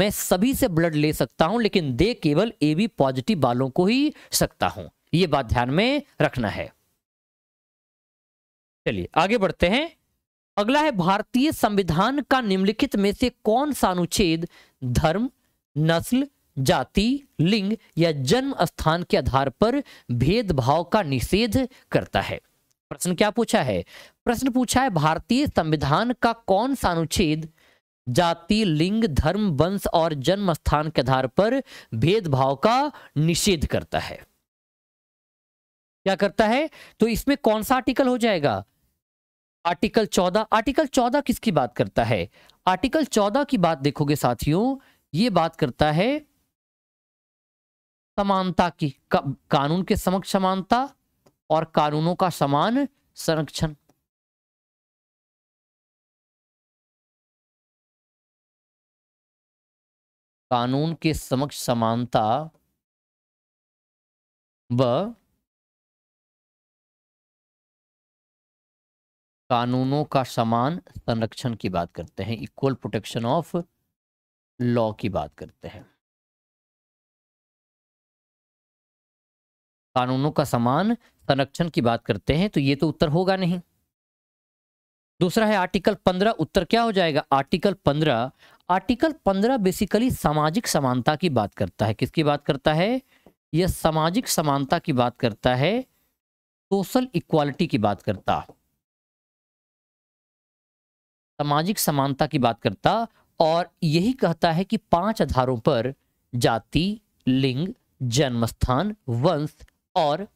मैं सभी से ब्लड ले सकता हूं लेकिन दे केवल ए बी पॉजिटिव वालों को ही सकता हूं ये बात ध्यान में रखना है चलिए आगे बढ़ते हैं अगला है भारतीय संविधान का निम्नलिखित में से कौन सा अनुच्छेद धर्म नस्ल जाति लिंग या जन्म स्थान के आधार पर भेदभाव का निषेध करता है प्रश्न क्या पूछा है प्रश्न पूछा है भारतीय संविधान का कौन सा अनुच्छेद जाति लिंग धर्म वंश और जन्म स्थान के आधार पर भेदभाव का निषेध करता है क्या करता है तो इसमें कौन सा आर्टिकल हो जाएगा आर्टिकल 14 आर्टिकल 14 किसकी बात करता है आर्टिकल 14 की बात देखोगे साथियों ये बात करता है समानता की का, कानून के समक्ष समानता और कानूनों का समान संरक्षण कानून के समक्ष समानता व कानूनों का समान संरक्षण की बात करते हैं इक्वल प्रोटेक्शन ऑफ लॉ की बात करते हैं कानूनों का समान संरक्षण की बात करते हैं तो ये तो उत्तर होगा नहीं दूसरा है आर्टिकल पंद्रह उत्तर क्या हो जाएगा आर्टिकल पंद्रह आर्टिकल पंद्रह बेसिकली सामाजिक समानता की बात करता है किसकी बात करता है यह सामाजिक समानता की बात करता है सोशल इक्वालिटी की बात करता है सामाजिक समानता की बात करता और यही कहता है कि पांच आधारों पर जाति लिंग जन्म स्थान वंश और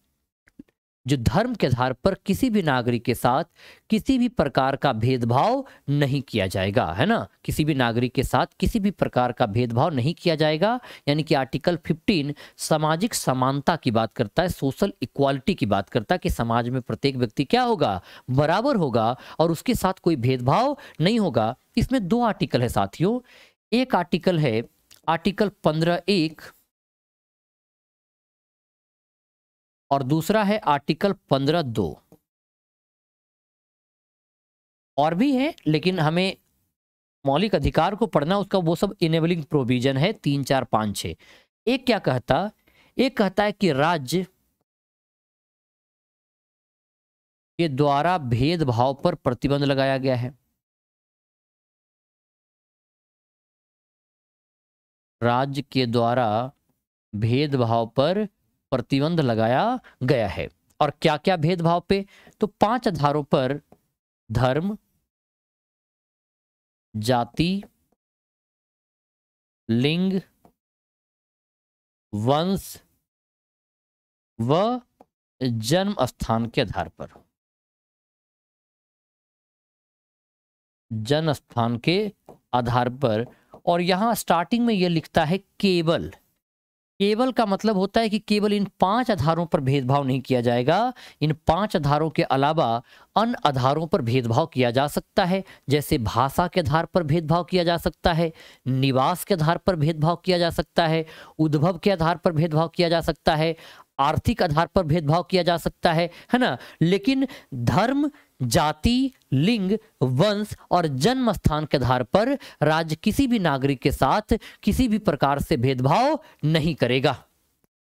जो धर्म के आधार पर किसी भी नागरिक के साथ किसी भी प्रकार का भेदभाव नहीं किया जाएगा है ना किसी भी नागरिक के साथ किसी भी प्रकार का भेदभाव नहीं किया जाएगा यानी कि आर्टिकल 15 सामाजिक समानता की बात करता है सोशल इक्वालिटी की बात करता है कि समाज में प्रत्येक व्यक्ति क्या होगा बराबर होगा और उसके साथ कोई भेदभाव नहीं होगा इसमें दो आर्टिकल है साथियों एक आर्टिकल है आर्टिकल पंद्रह एक और दूसरा है आर्टिकल पंद्रह दो और भी है लेकिन हमें मौलिक अधिकार को पढ़ना उसका वो सब इनेबलिंग प्रोविजन है तीन चार पाँच छ एक क्या कहता एक कहता है कि राज्य के द्वारा भेदभाव पर प्रतिबंध लगाया गया है राज्य के द्वारा भेदभाव पर प्रतिबंध लगाया गया है और क्या क्या भेदभाव पे तो पांच आधारों पर धर्म जाति लिंग वंश व जन्म स्थान के आधार पर जन्म स्थान के आधार पर और यहां स्टार्टिंग में यह लिखता है केवल केवल का मतलब होता है कि केवल इन पांच आधारों पर भेदभाव नहीं किया जाएगा इन पांच आधारों के अलावा अन्य आधारों पर भेदभाव किया जा सकता है जैसे भाषा के आधार पर भेदभाव किया जा सकता है निवास के आधार पर भेदभाव किया जा सकता है उद्भव के आधार पर भेदभाव किया जा सकता है आर्थिक आधार पर भेदभाव किया जा सकता है है ना लेकिन धर्म जाति लिंग वंश और जन्म स्थान के आधार पर राज्य किसी भी नागरिक के साथ किसी भी प्रकार से भेदभाव नहीं करेगा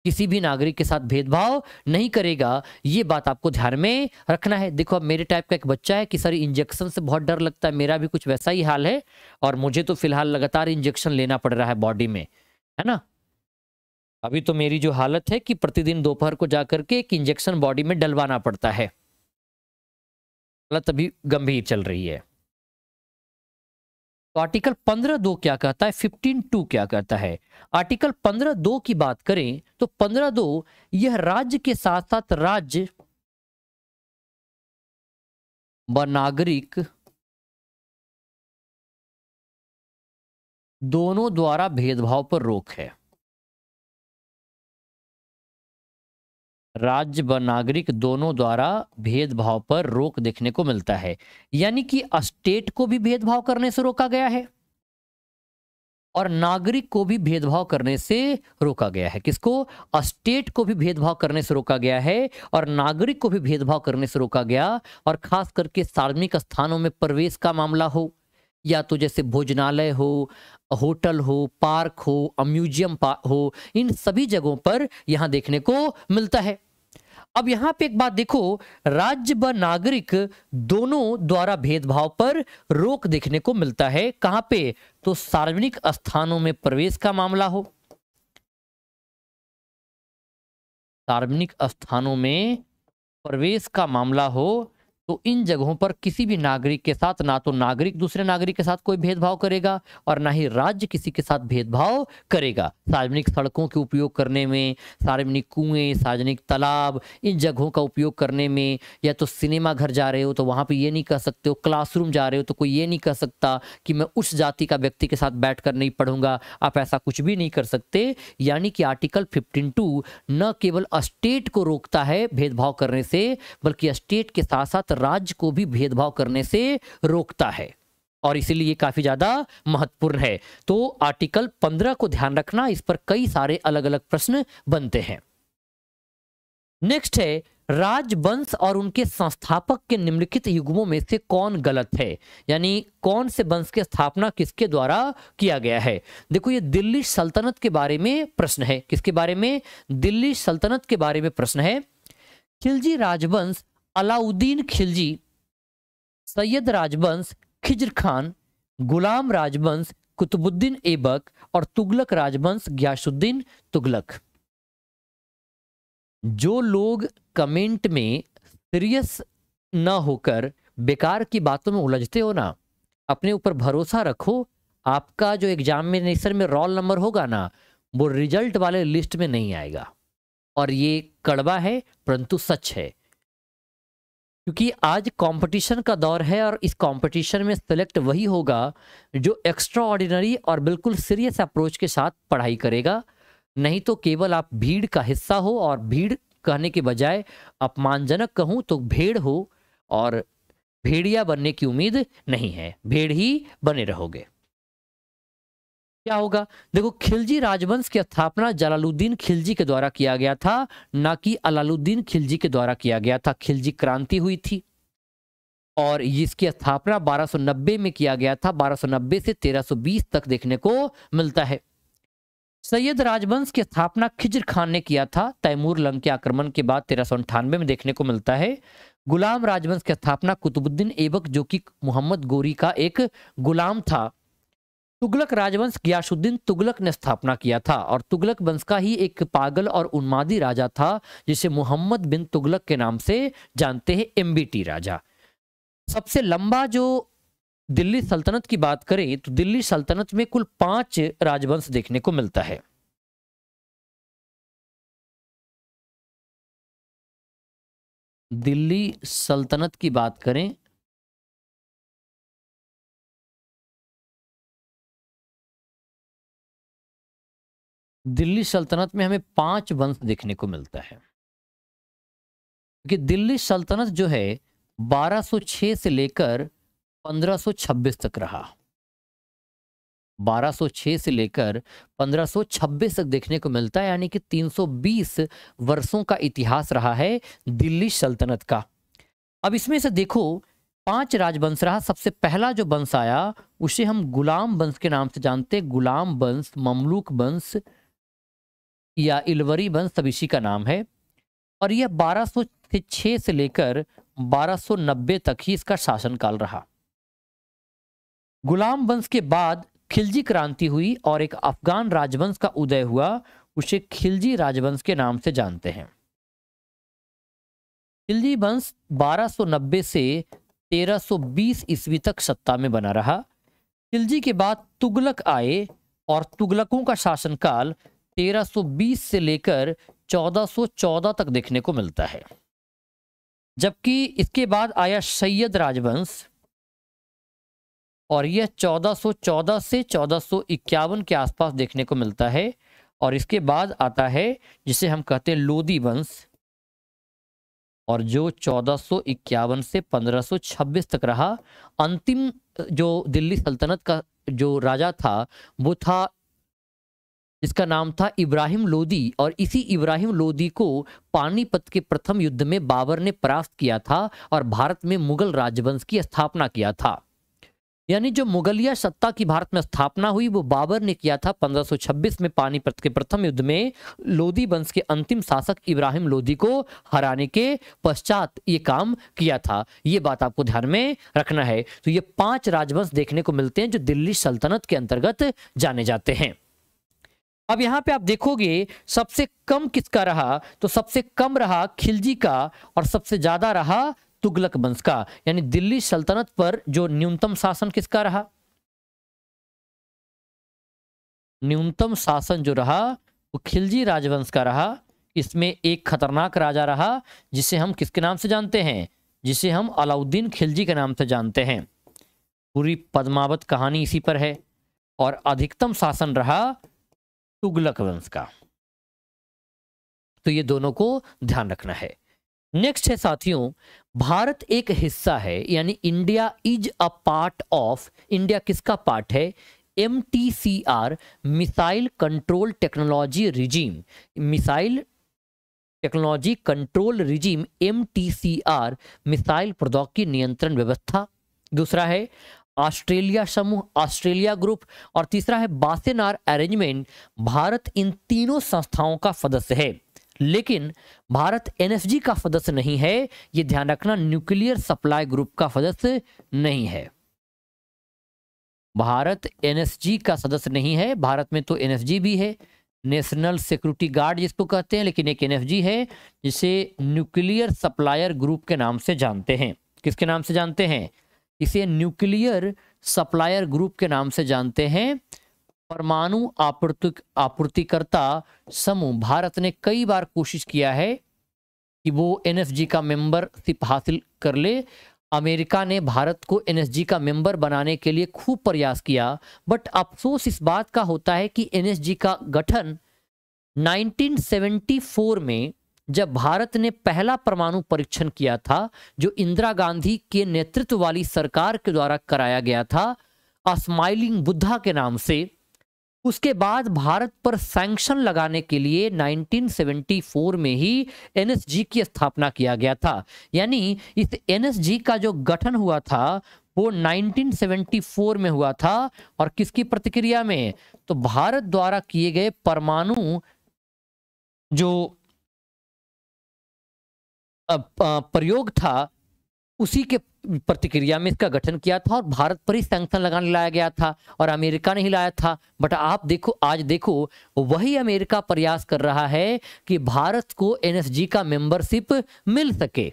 किसी भी नागरिक के साथ भेदभाव नहीं करेगा ये बात आपको ध्यान में रखना है देखो अब मेरे टाइप का एक बच्चा है कि सर इंजेक्शन से बहुत डर लगता है मेरा भी कुछ वैसा ही हाल है और मुझे तो फिलहाल लगातार इंजेक्शन लेना पड़ रहा है बॉडी में है ना अभी तो मेरी जो हालत है कि प्रतिदिन दोपहर को जाकर के एक इंजेक्शन बॉडी में डलवाना पड़ता है हालत अभी गंभीर चल रही है तो आर्टिकल पंद्रह दो क्या कहता है फिफ्टीन टू क्या कहता है आर्टिकल पंद्रह दो की बात करें तो पंद्रह दो यह राज्य के साथ साथ राज्य व नागरिक दोनों द्वारा भेदभाव पर रोक है राज्य व नागरिक दोनों द्वारा भेदभाव पर रोक देखने को मिलता है यानी कि स्टेट को भी भेदभाव करने से रोका गया है और नागरिक को भी भेदभाव करने से रोका गया है किसको स्टेट को भी भेदभाव करने से रोका गया है और नागरिक को भी भेदभाव करने से रोका गया और खास करके सार्वजनिक स्थानों में प्रवेश का मामला हो या तो जैसे भोजनालय हो होटल हो पार्क हो म्यूजियम हो इन सभी जगहों पर यहाँ देखने को मिलता है अब यहाँ पे एक बात देखो राज्य व नागरिक दोनों द्वारा भेदभाव पर रोक देखने को मिलता है कहाँ पे तो सार्वजनिक स्थानों में प्रवेश का मामला हो सार्वजनिक स्थानों में प्रवेश का मामला हो तो इन जगहों पर किसी भी नागरिक के साथ ना तो नागरिक दूसरे नागरिक के साथ कोई भेदभाव करेगा और ना ही राज्य किसी के साथ भेदभाव करेगा सार्वजनिक सड़कों के उपयोग करने में सार्वजनिक कुएं सार्वजनिक तालाब इन जगहों का उपयोग करने में या तो सिनेमा घर जा रहे हो तो वहाँ पर ये नहीं कह सकते हो क्लासरूम जा रहे हो तो कोई ये नहीं कह सकता कि मैं उस जाति का व्यक्ति के साथ बैठ कर नहीं पढ़ूंगा आप ऐसा कुछ भी नहीं कर सकते यानी कि आर्टिकल फिफ्टीन टू न केवल अस्टेट को रोकता है भेदभाव करने से बल्कि अस्टेट के साथ साथ राज्य को भी भेदभाव करने से रोकता है और इसीलिए काफ़ी ज़्यादा महत्वपूर्ण है तो आर्टिकल 15 को ध्यान रखना इस पर कई सारे अलग अलग प्रश्न बनते हैं नेक्स्ट है राजवंश और उनके संस्थापक के निम्नलिखित युग्मों में से कौन गलत है यानी कौन से वंश की स्थापना किसके द्वारा किया गया है देखो ये दिल्ली सल्तनत के बारे में प्रश्न है किसके बारे में दिल्ली सल्तनत के बारे में प्रश्न है खिलजी राजवंश अलाउद्दीन खिलजी सैयद राजवंश खिजर खान गुलाम राजवंश कुतुबुद्दीन ऐबक और तुगलक राजवंश ग्यासुद्दीन तुगलक जो लोग कमेंट में सीरियस ना होकर बेकार की बातों में उलझते हो ना अपने ऊपर भरोसा रखो आपका जो एग्जामिनेशन में रोल नंबर होगा ना वो रिजल्ट वाले लिस्ट में नहीं आएगा और ये कड़वा है परंतु सच है क्योंकि आज कंपटीशन का दौर है और इस कंपटीशन में सेलेक्ट वही होगा जो एक्स्ट्रा ऑर्डिनरी और बिल्कुल सीरियस अप्रोच के साथ पढ़ाई करेगा नहीं तो केवल आप भीड़ का हिस्सा हो और भीड़ कहने के बजाय अपमानजनक कहूँ तो भेड़ हो और भेड़िया बनने की उम्मीद नहीं है भेड़ ही बने रहोगे क्या होगा देखो खिलजी राजवंश की स्थापना जलालुद्दीन खिलजी के द्वारा किया गया था ना कि अलालुद्दीन खिलजी के द्वारा किया गया था खिलजी क्रांति हुई थी और इसकी स्थापना 1290 में किया गया था 1290 से 1320 तक देखने को मिलता है सैयद राजवंश की स्थापना खिजर खान ने किया था तैमूर लंग के आक्रमण के बाद तेरह में देखने को मिलता है गुलाम राजवंश की स्थापना कुतुबुद्दीन एबक जो कि मोहम्मद गोरी का एक गुलाम था तुगलक राजवंश गयासुद्दीन तुगलक ने स्थापना किया था और तुगलक वंश का ही एक पागल और उन्मादी राजा था जिसे मोहम्मद बिन तुगलक के नाम से जानते हैं एमबीटी राजा सबसे लंबा जो दिल्ली सल्तनत की बात करें तो दिल्ली सल्तनत में कुल पांच राजवंश देखने को मिलता है दिल्ली सल्तनत की बात करें दिल्ली सल्तनत में हमें पांच वंश देखने को मिलता है क्योंकि दिल्ली सल्तनत जो है 1206 से लेकर 1526 तक रहा 1206 से लेकर 1526 तक देखने को मिलता है यानी कि 320 वर्षों का इतिहास रहा है दिल्ली सल्तनत का अब इसमें से देखो पांच राजवंश रहा सबसे पहला जो वंश आया उसे हम गुलाम वंश के नाम से जानते गुलाम वंश ममलूक वंश या इलवरी वंश सब का नाम है और यह 1206 से लेकर 1290 तक ही इसका शासनकाल रहा गुलाम वंश के बाद खिलजी क्रांति हुई और एक अफगान राजवंश का उदय हुआ उसे खिलजी राजवंश के नाम से जानते हैं खिलजी वंश 1290 से 1320 ईस्वी तक सत्ता में बना रहा खिलजी के बाद तुगलक आए और तुगलकों का शासनकाल 1320 से लेकर 1414 तक देखने को मिलता है जबकि इसके बाद आया सैयद राजवंश और यह 1414 से चौदह के आसपास देखने को मिलता है और इसके बाद आता है जिसे हम कहते हैं लोदी वंश और जो 1451 से 1526 तक रहा अंतिम जो दिल्ली सल्तनत का जो राजा था वो था जिसका नाम था इब्राहिम लोदी और इसी इब्राहिम लोदी को पानीपत के प्रथम युद्ध में बाबर ने परास्त किया था और भारत में मुगल राजवंश की स्थापना किया था यानी जो मुगलिया सत्ता की भारत में स्थापना हुई वो बाबर ने किया था 1526 में पानीपत के प्रथम युद्ध में लोदी वंश के अंतिम शासक इब्राहिम लोदी को हराने के पश्चात ये काम किया था ये बात आपको ध्यान में रखना है तो ये पांच राजवंश देखने को मिलते हैं जो दिल्ली सल्तनत के अंतर्गत जाने जाते हैं अब यहाँ पे आप देखोगे सबसे कम किसका रहा तो सबसे कम रहा खिलजी का और सबसे ज्यादा रहा तुगलक वंश का यानी दिल्ली सल्तनत पर जो न्यूनतम शासन किसका रहा न्यूनतम शासन जो रहा वो खिलजी राजवंश का रहा इसमें एक खतरनाक राजा रहा जिसे हम किसके नाम से जानते हैं जिसे हम अलाउद्दीन खिलजी के नाम से जानते हैं पूरी पद्मावत कहानी इसी पर है और अधिकतम शासन रहा तुगलक वंश का तो ये दोनों को ध्यान रखना है नेक्स्ट है साथियों भारत एक हिस्सा है यानी India is a part of India किसका पार्ट है M missile control technology regime missile technology control regime M missile प्रौद्योगिकी नियंत्रण व्यवस्था दूसरा है ऑस्ट्रेलिया समूह ऑस्ट्रेलिया ग्रुप और तीसरा है बासेनार अरेंजमेंट भारत इन तीनों संस्थाओं का सदस्य है लेकिन भारत एनएसजी का सदस्य नहीं है ये ध्यान रखना न्यूक्लियर सप्लाई ग्रुप का सदस्य नहीं है भारत एनएसजी का सदस्य नहीं है भारत में तो एनएसजी भी है नेशनल सिक्योरिटी गार्ड जिसको कहते हैं लेकिन एक एनएफजी है जिसे न्यूक्लियर सप्लायर ग्रुप के नाम से जानते हैं किसके नाम से जानते हैं इसे न्यूक्लियर सप्लायर ग्रुप के नाम से जानते हैं परमाणु आपूर्ति आपूर्तिकर्ता समूह भारत ने कई बार कोशिश किया है कि वो एनएसजी का मेंबरशिप हासिल कर ले अमेरिका ने भारत को एनएसजी का मेंबर बनाने के लिए खूब प्रयास किया बट अफसोस इस बात का होता है कि एनएसजी का गठन 1974 में जब भारत ने पहला परमाणु परीक्षण किया था जो इंदिरा गांधी के नेतृत्व वाली सरकार के द्वारा कराया गया था स्माइलिंग बुद्धा के नाम से उसके बाद भारत पर सैंक्शन लगाने के लिए 1974 में ही एनएसजी की स्थापना किया गया था यानी इस एनएसजी का जो गठन हुआ था वो 1974 में हुआ था और किसकी प्रतिक्रिया में तो भारत द्वारा किए गए परमाणु जो प्रयोग था उसी के प्रतिक्रिया में इसका गठन किया था और भारत पर ही सैंक्शन लगाने लाया गया था और अमेरिका ने ही लाया था बट आप देखो आज देखो वही अमेरिका प्रयास कर रहा है कि भारत को एनएसजी का मेंबरशिप मिल सके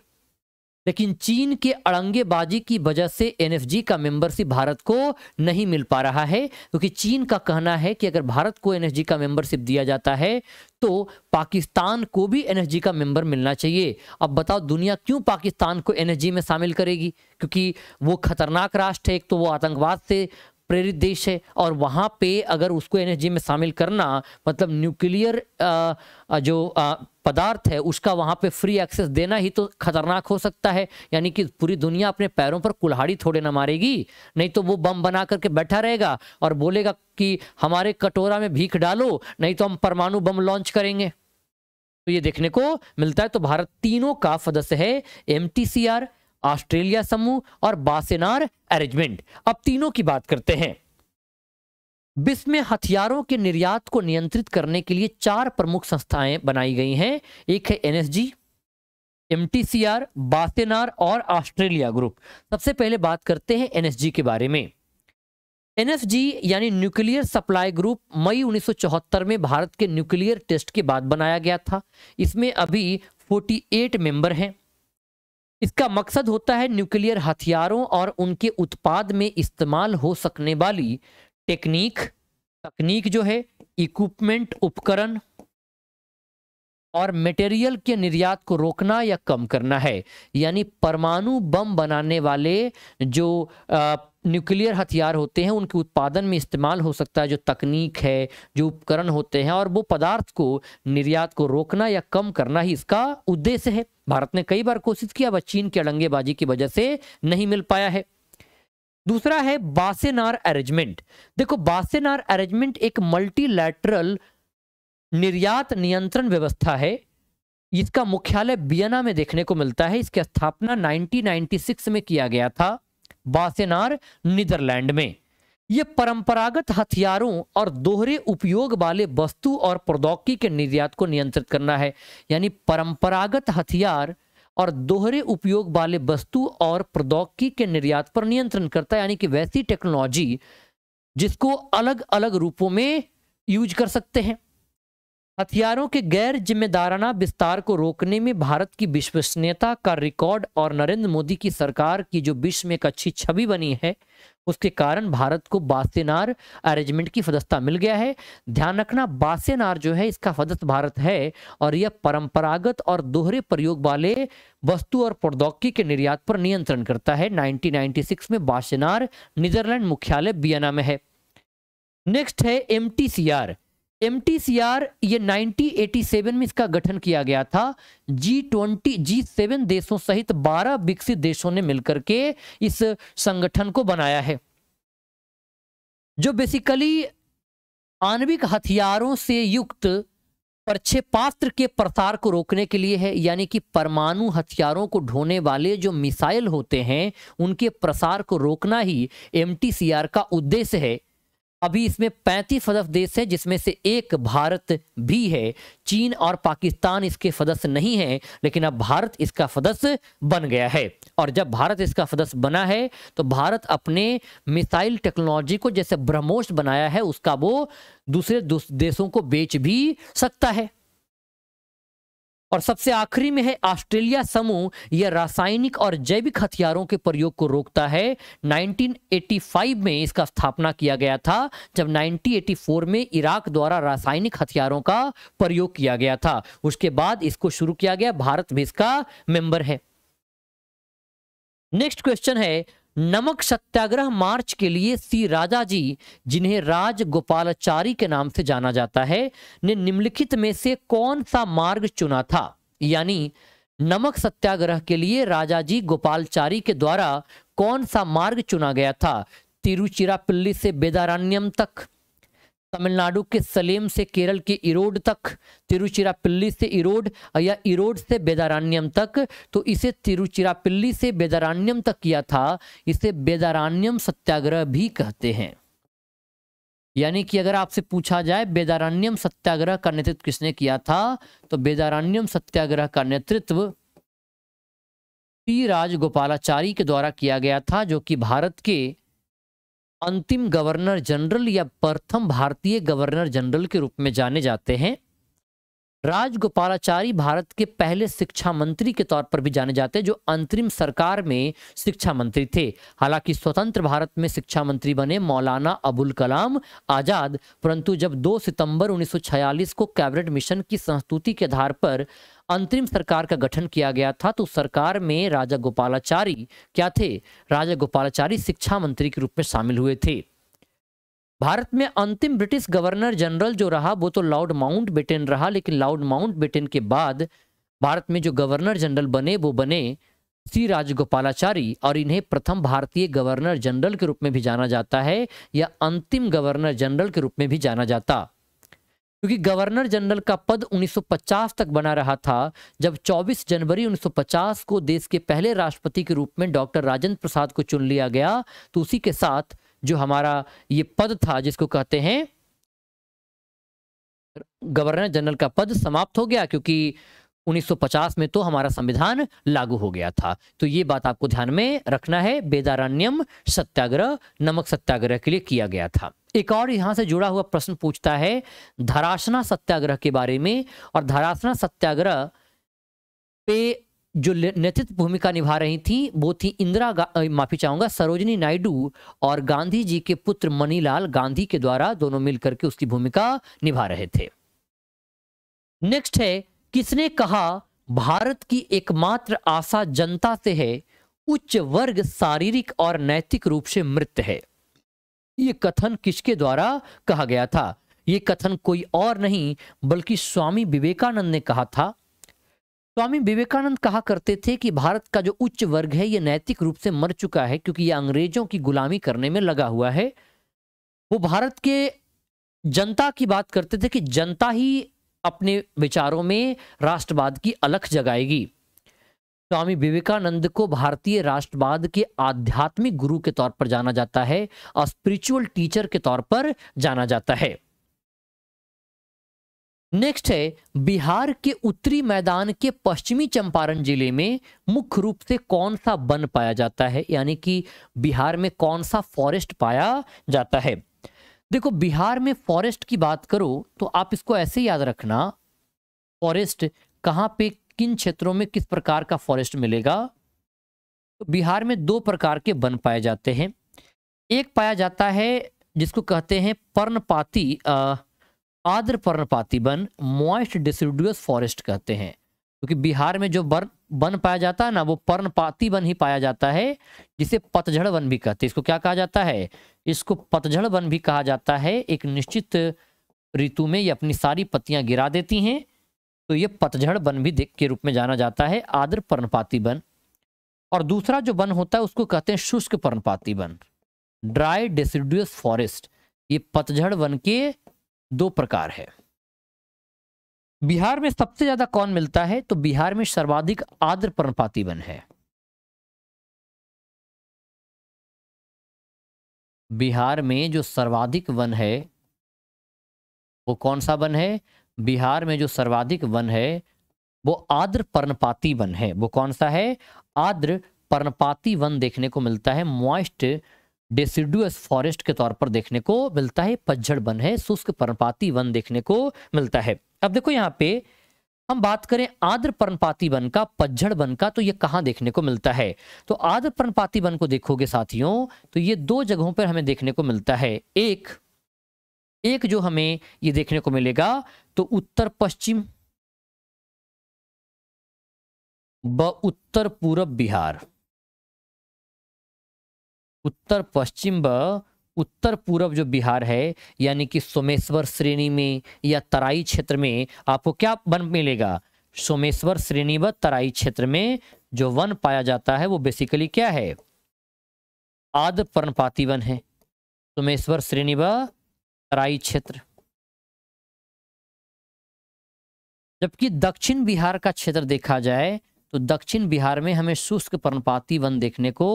लेकिन चीन के अड़ंगेबाजी की वजह से एनएफजी का मेंबरशिप भारत को नहीं मिल पा रहा है क्योंकि चीन का कहना है कि अगर भारत को एनएफजी का मेंबरशिप दिया जाता है तो पाकिस्तान को भी एनएफजी का मेंबर मिलना चाहिए अब बताओ दुनिया क्यों पाकिस्तान को एनएफजी में शामिल करेगी क्योंकि वो खतरनाक राष्ट्र है एक तो वो आतंकवाद से प्रेरित देश है और वहाँ पे अगर उसको एनर्जी में शामिल करना मतलब न्यूक्लियर जो पदार्थ है उसका वहाँ पे फ्री एक्सेस देना ही तो खतरनाक हो सकता है यानी कि पूरी दुनिया अपने पैरों पर कुल्हाड़ी थोड़े ना मारेगी नहीं तो वो बम बना करके बैठा रहेगा और बोलेगा कि हमारे कटोरा में भीख डालो नहीं तो हम परमाणु बम लॉन्च करेंगे तो ये देखने को मिलता है तो भारत तीनों का सदस्य है M T C R Australia समूह और बासेनार अरेंजमेंट अब तीनों की बात करते हैं विश्व में हथियारों के निर्यात को नियंत्रित करने के लिए चार प्रमुख संस्थाएं बनाई गई हैं एक है एनएसजी एमटीसीआर बासेनार और ऑस्ट्रेलिया ग्रुप सबसे पहले बात करते हैं एनएसजी के बारे में एनएसजी यानी न्यूक्लियर सप्लाई ग्रुप मई 1974 में भारत के न्यूक्लियर टेस्ट के बाद बनाया गया था इसमें अभी 48 मेंबर हैं इसका मकसद होता है न्यूक्लियर हथियारों और उनके उत्पाद में इस्तेमाल हो सकने वाली टेक्निक तकनीक जो है इक्विपमेंट उपकरण और मटेरियल के निर्यात को रोकना या कम करना है यानी परमाणु बम बनाने वाले जो आ, न्यूक्लियर हथियार होते हैं उनके उत्पादन में इस्तेमाल हो सकता है जो तकनीक है जो उपकरण होते हैं और वो पदार्थ को निर्यात को रोकना या कम करना ही इसका उद्देश्य है भारत ने कई बार कोशिश किया वह चीन के अड़ंगेबाजी की वजह से नहीं मिल पाया है दूसरा है बासेनार अरेंजमेंट देखो बासेनार अरेंजमेंट एक मल्टीलैटरल निर्यात नियंत्रण व्यवस्था है इसका मुख्यालय बियना में देखने को मिलता है इसकी स्थापना 1996 में किया गया था बासेनार नीदरलैंड में यह परंपरागत हथियारों और दोहरे उपयोग वाले वस्तु और प्रौद्योगिकी के निर्यात को नियंत्रित करना है यानी परंपरागत हथियार और दोहरे उपयोग वाले वस्तु और प्रौद्योगिकी के निर्यात पर नियंत्रण करता है यानी कि वैसी टेक्नोलॉजी जिसको अलग अलग रूपों में यूज कर सकते हैं हथियारों के गैर जिम्मेदाराना विस्तार को रोकने में भारत की विश्वसनीयता का रिकॉर्ड और नरेंद्र मोदी की सरकार की जो विश्व में एक अच्छी छवि बनी है उसके कारण भारत को बासेनार अरेंजमेंट की फदस्ता मिल गया है ध्यान रखना बासेनार जो है इसका फदस्त भारत है और यह परंपरागत और दोहरे प्रयोग वाले वस्तु और प्रौद्योगिकी के निर्यात पर नियंत्रण करता है 1996 में बासेनार नीदरलैंड मुख्यालय बियना में है नेक्स्ट है M T C R M ये 1987 में इसका गठन किया गया था जी ट्वेंटी जी सेवन देशों सहित 12 विकसित देशों ने मिलकर के इस संगठन को बनाया है जो बेसिकली आणविक हथियारों से युक्त प्रक्षेपास्त्र के प्रसार को रोकने के लिए है यानी कि परमाणु हथियारों को ढोने वाले जो मिसाइल होते हैं उनके प्रसार को रोकना ही एम का उद्देश्य है अभी इसमें पैंतीस सदस्य देश है जिसमें से एक भारत भी है चीन और पाकिस्तान इसके सदस्य नहीं है लेकिन अब भारत इसका सदस्य बन गया है और जब भारत इसका सदस्य बना है तो भारत अपने मिसाइल टेक्नोलॉजी को जैसे ब्रह्मोस बनाया है उसका वो दूसरे देशों को बेच भी सकता है और सबसे आखिरी में है ऑस्ट्रेलिया समूह यह रासायनिक और जैविक हथियारों के प्रयोग को रोकता है 1985 में इसका स्थापना किया गया था जब 1984 में इराक द्वारा रासायनिक हथियारों का प्रयोग किया गया था उसके बाद इसको शुरू किया गया भारत भी इसका मेंबर है नेक्स्ट क्वेश्चन है नमक सत्याग्रह मार्च के लिए सी राजा जी जिन्हें राज गोपालचारी के नाम से जाना जाता है ने निम्नलिखित में से कौन सा मार्ग चुना था यानी नमक सत्याग्रह के लिए राजा जी गोपालचारी के द्वारा कौन सा मार्ग चुना गया था तिरुचिरापल्ली से बेदारण्यम तक तमिलनाडु के सलेम से केरल के इरोड तक तिरुचिरापिल्ली से इरोड या इरोड से बेदारान्यम तक तो इसे तिरुचिरापिल्ली से बेदारान्यम तक किया था इसे बेदारान्यम सत्याग्रह भी कहते हैं यानी कि अगर आपसे पूछा जाए बेदारान्यम सत्याग्रह का नेतृत्व किसने किया था तो बेदारान्यम सत्याग्रह का नेतृत्व पी राजगोपालाचारी के द्वारा किया गया था जो कि भारत के अंतिम गवर्नर जनरल या प्रथम भारतीय गवर्नर जनरल के रूप में जाने जाते हैं राजगोपालाचारी भारत के पहले शिक्षा मंत्री के तौर पर भी जाने जाते जो अंतरिम सरकार में शिक्षा मंत्री थे हालांकि स्वतंत्र भारत में शिक्षा मंत्री बने मौलाना अबुल कलाम आज़ाद परंतु जब 2 सितंबर 1946 को कैबिनेट मिशन की संस्तुति के आधार पर अंतरिम सरकार का गठन किया गया था तो सरकार में राजा गोपालाचारी क्या थे राजा गोपालाचारी शिक्षा मंत्री के रूप में शामिल हुए थे भारत में अंतिम ब्रिटिश गवर्नर जनरल जो रहा वो तो लॉर्ड माउंट बेटेन रहा लेकिन लॉर्ड माउंट बेटेन के बाद भारत में जो गवर्नर जनरल बने वो बने सी राजगोपालाचारी और इन्हें प्रथम भारतीय गवर्नर जनरल के रूप में भी जाना जाता है या अंतिम गवर्नर जनरल के रूप में भी जाना जाता क्योंकि गवर्नर जनरल का पद 1950 तक बना रहा था जब 24 जनवरी 1950 को देश के पहले राष्ट्रपति के रूप में डॉक्टर राजेंद्र प्रसाद को चुन लिया गया तो उसी के साथ जो हमारा ये पद था जिसको कहते हैं गवर्नर जनरल का पद समाप्त हो गया क्योंकि 1950 में तो हमारा संविधान लागू हो गया था तो ये बात आपको ध्यान में रखना है बेदारण्यम सत्याग्रह नमक सत्याग्रह के लिए किया गया था एक और यहाँ से जुड़ा हुआ प्रश्न पूछता है धरासना सत्याग्रह के बारे में और धराशना सत्याग्रह पे जो नेतृत्व भूमिका निभा रही थी वो थी इंदिरा माफी चाहूंगा सरोजनी नायडू और गांधी जी के पुत्र मनीलाल गांधी के द्वारा दोनों मिलकर के उसकी भूमिका निभा रहे थे नेक्स्ट है किसने कहा भारत की एकमात्र आशा जनता से है उच्च वर्ग शारीरिक और नैतिक रूप से मृत है ये कथन किसके द्वारा कहा गया था ये कथन कोई और नहीं बल्कि स्वामी विवेकानंद ने कहा था स्वामी विवेकानंद कहा करते थे कि भारत का जो उच्च वर्ग है ये नैतिक रूप से मर चुका है क्योंकि ये अंग्रेजों की गुलामी करने में लगा हुआ है वो भारत के जनता की बात करते थे कि जनता ही अपने विचारों में राष्ट्रवाद की अलख जगाएगी स्वामी विवेकानंद को भारतीय राष्ट्रवाद के आध्यात्मिक गुरु के तौर पर जाना जाता है और स्पिरिचुअल टीचर के तौर पर जाना जाता है नेक्स्ट है बिहार के उत्तरी मैदान के पश्चिमी चंपारण जिले में मुख्य रूप से कौन सा वन पाया जाता है यानी कि बिहार में कौन सा फॉरेस्ट पाया जाता है देखो बिहार में फॉरेस्ट की बात करो तो आप इसको ऐसे याद रखना फॉरेस्ट कहाँ पे किन क्षेत्रों में किस प्रकार का फॉरेस्ट मिलेगा तो बिहार में दो प्रकार के वन पाए जाते हैं एक पाया जाता है जिसको कहते हैं पर्णपाती आद्र पर्णपाती वन मॉइस्ट डिसिडुअस फॉरेस्ट कहते हैं क्योंकि तो बिहार में जो वन वन पाया जाता है ना वो पर्णपाती वन ही पाया जाता है जिसे पतझड़ वन भी कहते हैं इसको क्या कहा जाता है इसको पतझड़ वन भी कहा जाता है एक निश्चित ऋतु में ये अपनी सारी पत्तियां गिरा देती हैं तो ये पतझड़ वन भी देख के रूप में जाना जाता है आद्र पर्णपाती वन और दूसरा जो वन होता है उसको कहते हैं शुष्क पर्णपाती वन ड्राई डेसिडुअस फॉरेस्ट ये पतझड़ वन के दो प्रकार है बिहार में सबसे ज्यादा कौन मिलता है तो बिहार में सर्वाधिक आद्र पर्णपाती वन है बिहार में जो सर्वाधिक वन है वो कौन सा वन है बिहार में जो सर्वाधिक वन है वो आद्र पर्णपाती वन है वो कौन सा है आद्र पर्णपाती वन देखने को मिलता है मॉइस्ट डेसिडुअस फॉरेस्ट के तौर पर देखने को मिलता है पतझड़ वन है शुष्क पर्णपाती वन देखने को मिलता है अब देखो यहाँ पे हम बात करें आद्र पर्णपाती वन का पतझड़ वन का तो ये कहाँ देखने को मिलता है तो आद्र पर्णपाती वन को देखोगे साथियों तो ये दो जगहों पर हमें देखने को मिलता है एक एक जो हमें ये देखने को मिलेगा तो उत्तर पश्चिम व उत्तर पूर्व बिहार उत्तर पश्चिम व उत्तर पूर्व जो बिहार है यानी कि सोमेश्वर श्रेणी में या तराई क्षेत्र में आपको क्या वन मिलेगा सोमेश्वर श्रेणी व तराई क्षेत्र में जो वन पाया जाता है वो बेसिकली क्या है आद पर्णपाती वन है सोमेश्वर श्रेणी व तराई क्षेत्र जबकि दक्षिण बिहार का क्षेत्र देखा जाए तो दक्षिण बिहार में हमें शुष्क पर्णपाती वन देखने को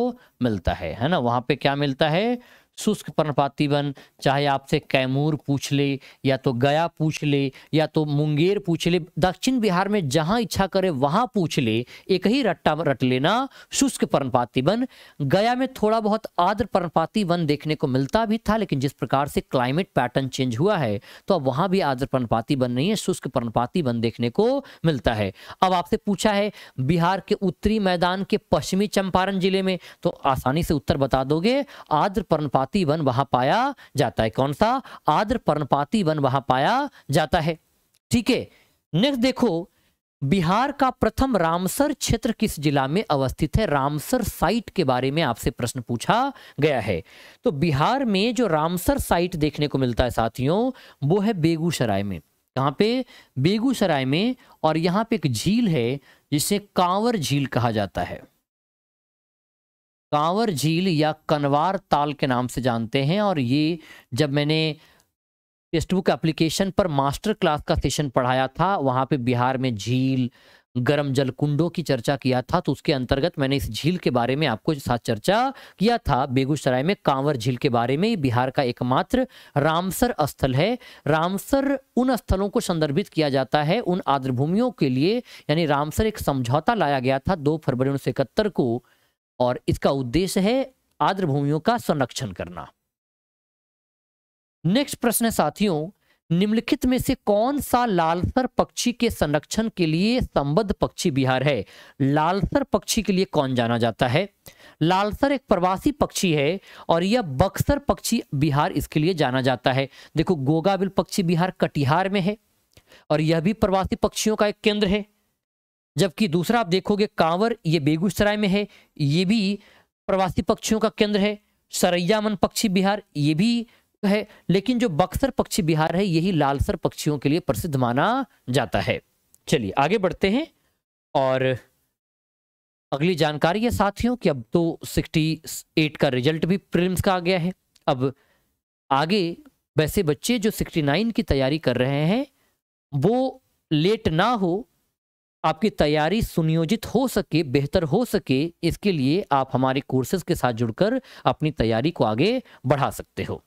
मिलता है है ना वहाँ पे क्या मिलता है शुष्क पर्णपाती वन चाहे आपसे कैमूर पूछ ले या तो गया पूछ ले या तो मुंगेर पूछ ले दक्षिण बिहार में जहाँ इच्छा करे वहाँ पूछ ले एक ही रट्टा रट लेना शुष्क पर्णपाती वन गया में थोड़ा बहुत आर्द्र पर्णपाती वन देखने को मिलता भी था लेकिन जिस प्रकार से क्लाइमेट पैटर्न चेंज हुआ है तो अब वहाँ भी आर्द्र पर्णपाती वन नहीं है शुष्क पर्णपाती वन देखने को मिलता है अब आपसे पूछा है बिहार के उत्तरी मैदान के पश्चिमी चंपारण जिले में तो आसानी से उत्तर बता दोगे आर्द्र पर्णपाती पर्णपाती वन वहां पाया जाता है कौन सा आद्र पर्णपाती वन वहां पाया जाता है ठीक है नेक्स्ट देखो बिहार का प्रथम रामसर क्षेत्र किस जिला में अवस्थित है रामसर साइट के बारे में आपसे प्रश्न पूछा गया है तो बिहार में जो रामसर साइट देखने को मिलता है साथियों वो है बेगूसराय में कहाँ पे बेगूसराय में और यहाँ पे एक झील है जिसे कांवर झील कहा जाता है कांवर झील या कनवार ताल के नाम से जानते हैं और ये जब मैंने टेक्स्टबुक एप्लीकेशन पर मास्टर क्लास का सेशन पढ़ाया था वहाँ पे बिहार में झील गर्म जल कुंडों की चर्चा किया था तो उसके अंतर्गत मैंने इस झील के बारे में आपको साथ चर्चा किया था बेगूसराय में कांवर झील के बारे में बिहार का एकमात्र रामसर स्थल है रामसर उन स्थलों को संदर्भित किया जाता है उन आर्द्रभूमियों के लिए यानी रामसर एक समझौता लाया गया था दो फरवरी उन्नीस को और इसका उद्देश्य है आर्द्र भूमियों का संरक्षण करना नेक्स्ट प्रश्न है साथियों निम्नलिखित में से कौन सा लालसर पक्षी के संरक्षण के लिए संबद्ध पक्षी बिहार है लालसर पक्षी के लिए कौन जाना जाता है लालसर एक प्रवासी पक्षी है और यह बक्सर पक्षी बिहार इसके लिए जाना जाता है देखो गोगाबिल पक्षी बिहार कटिहार में है और यह भी प्रवासी पक्षियों का एक केंद्र है जबकि दूसरा आप देखोगे कांवर ये बेगूसराय में है ये भी प्रवासी पक्षियों का केंद्र है सरैयामन पक्षी बिहार ये भी है लेकिन जो बक्सर पक्षी बिहार है यही लालसर पक्षियों के लिए प्रसिद्ध माना जाता है चलिए आगे बढ़ते हैं और अगली जानकारी है साथियों कि अब तो 68 का रिजल्ट भी प्रिलिम्स का आ गया है अब आगे वैसे बच्चे जो 69 की तैयारी कर रहे हैं वो लेट ना हो आपकी तैयारी सुनियोजित हो सके बेहतर हो सके इसके लिए आप हमारे कोर्सेज के साथ जुड़कर अपनी तैयारी को आगे बढ़ा सकते हो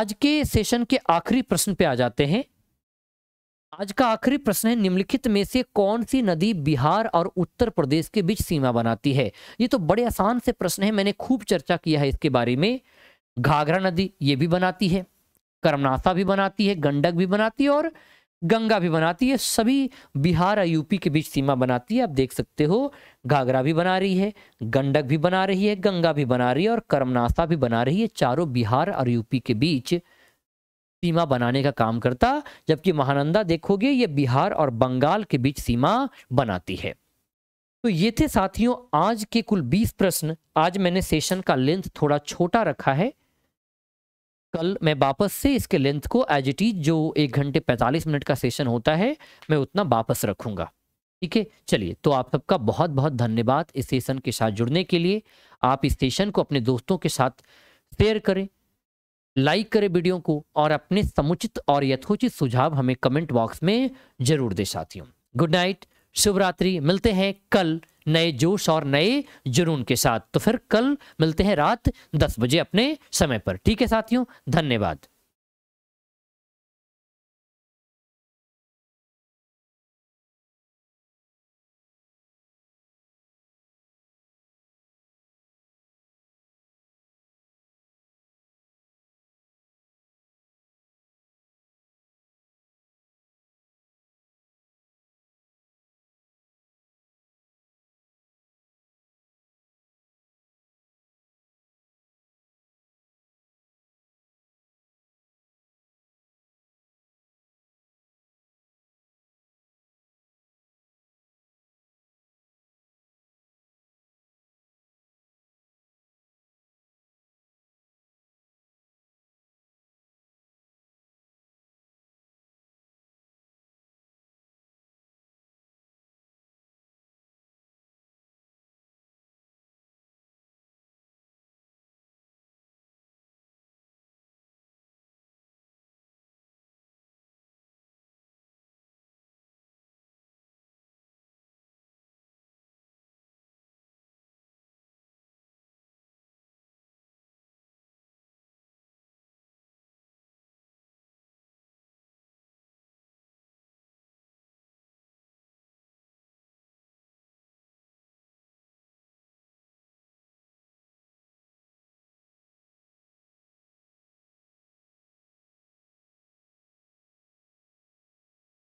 आज के सेशन के आखिरी प्रश्न पे आ जाते हैं आज का आखिरी प्रश्न है निम्नलिखित में से कौन सी नदी बिहार और उत्तर प्रदेश के बीच सीमा बनाती है ये तो बड़े आसान से प्रश्न है मैंने खूब चर्चा किया है इसके बारे में घाघरा नदी ये भी बनाती है करमनासा भी बनाती है गंडक भी बनाती है और गंगा भी बनाती है सभी बिहार और यूपी के बीच सीमा बनाती है आप देख सकते हो घाघरा भी बना रही है गंडक भी बना रही है गंगा भी बना रही है और करमनाशा भी बना रही है चारों बिहार और यूपी के बीच सीमा बनाने का काम करता जबकि महानंदा देखोगे ये बिहार और बंगाल के बीच सीमा बनाती है तो ये थे साथियों आज के कुल 20 प्रश्न आज मैंने सेशन का लेंथ थोड़ा छोटा रखा है कल मैं वापस से इसके लेंथ को एज इट इज जो एक घंटे 45 मिनट का सेशन होता है मैं उतना वापस रखूंगा ठीक है चलिए तो आप सबका बहुत बहुत धन्यवाद इस सेशन के साथ जुड़ने के लिए आप इस सेशन को अपने दोस्तों के साथ शेयर करें लाइक करें वीडियो को और अपने समुचित और यथोचित सुझाव हमें कमेंट बॉक्स में जरूर दे साथियों गुड नाइट शुभ रात्रि मिलते हैं कल नए जोश और नए जुनून के साथ तो फिर कल मिलते हैं रात दस बजे अपने समय पर ठीक है साथियों धन्यवाद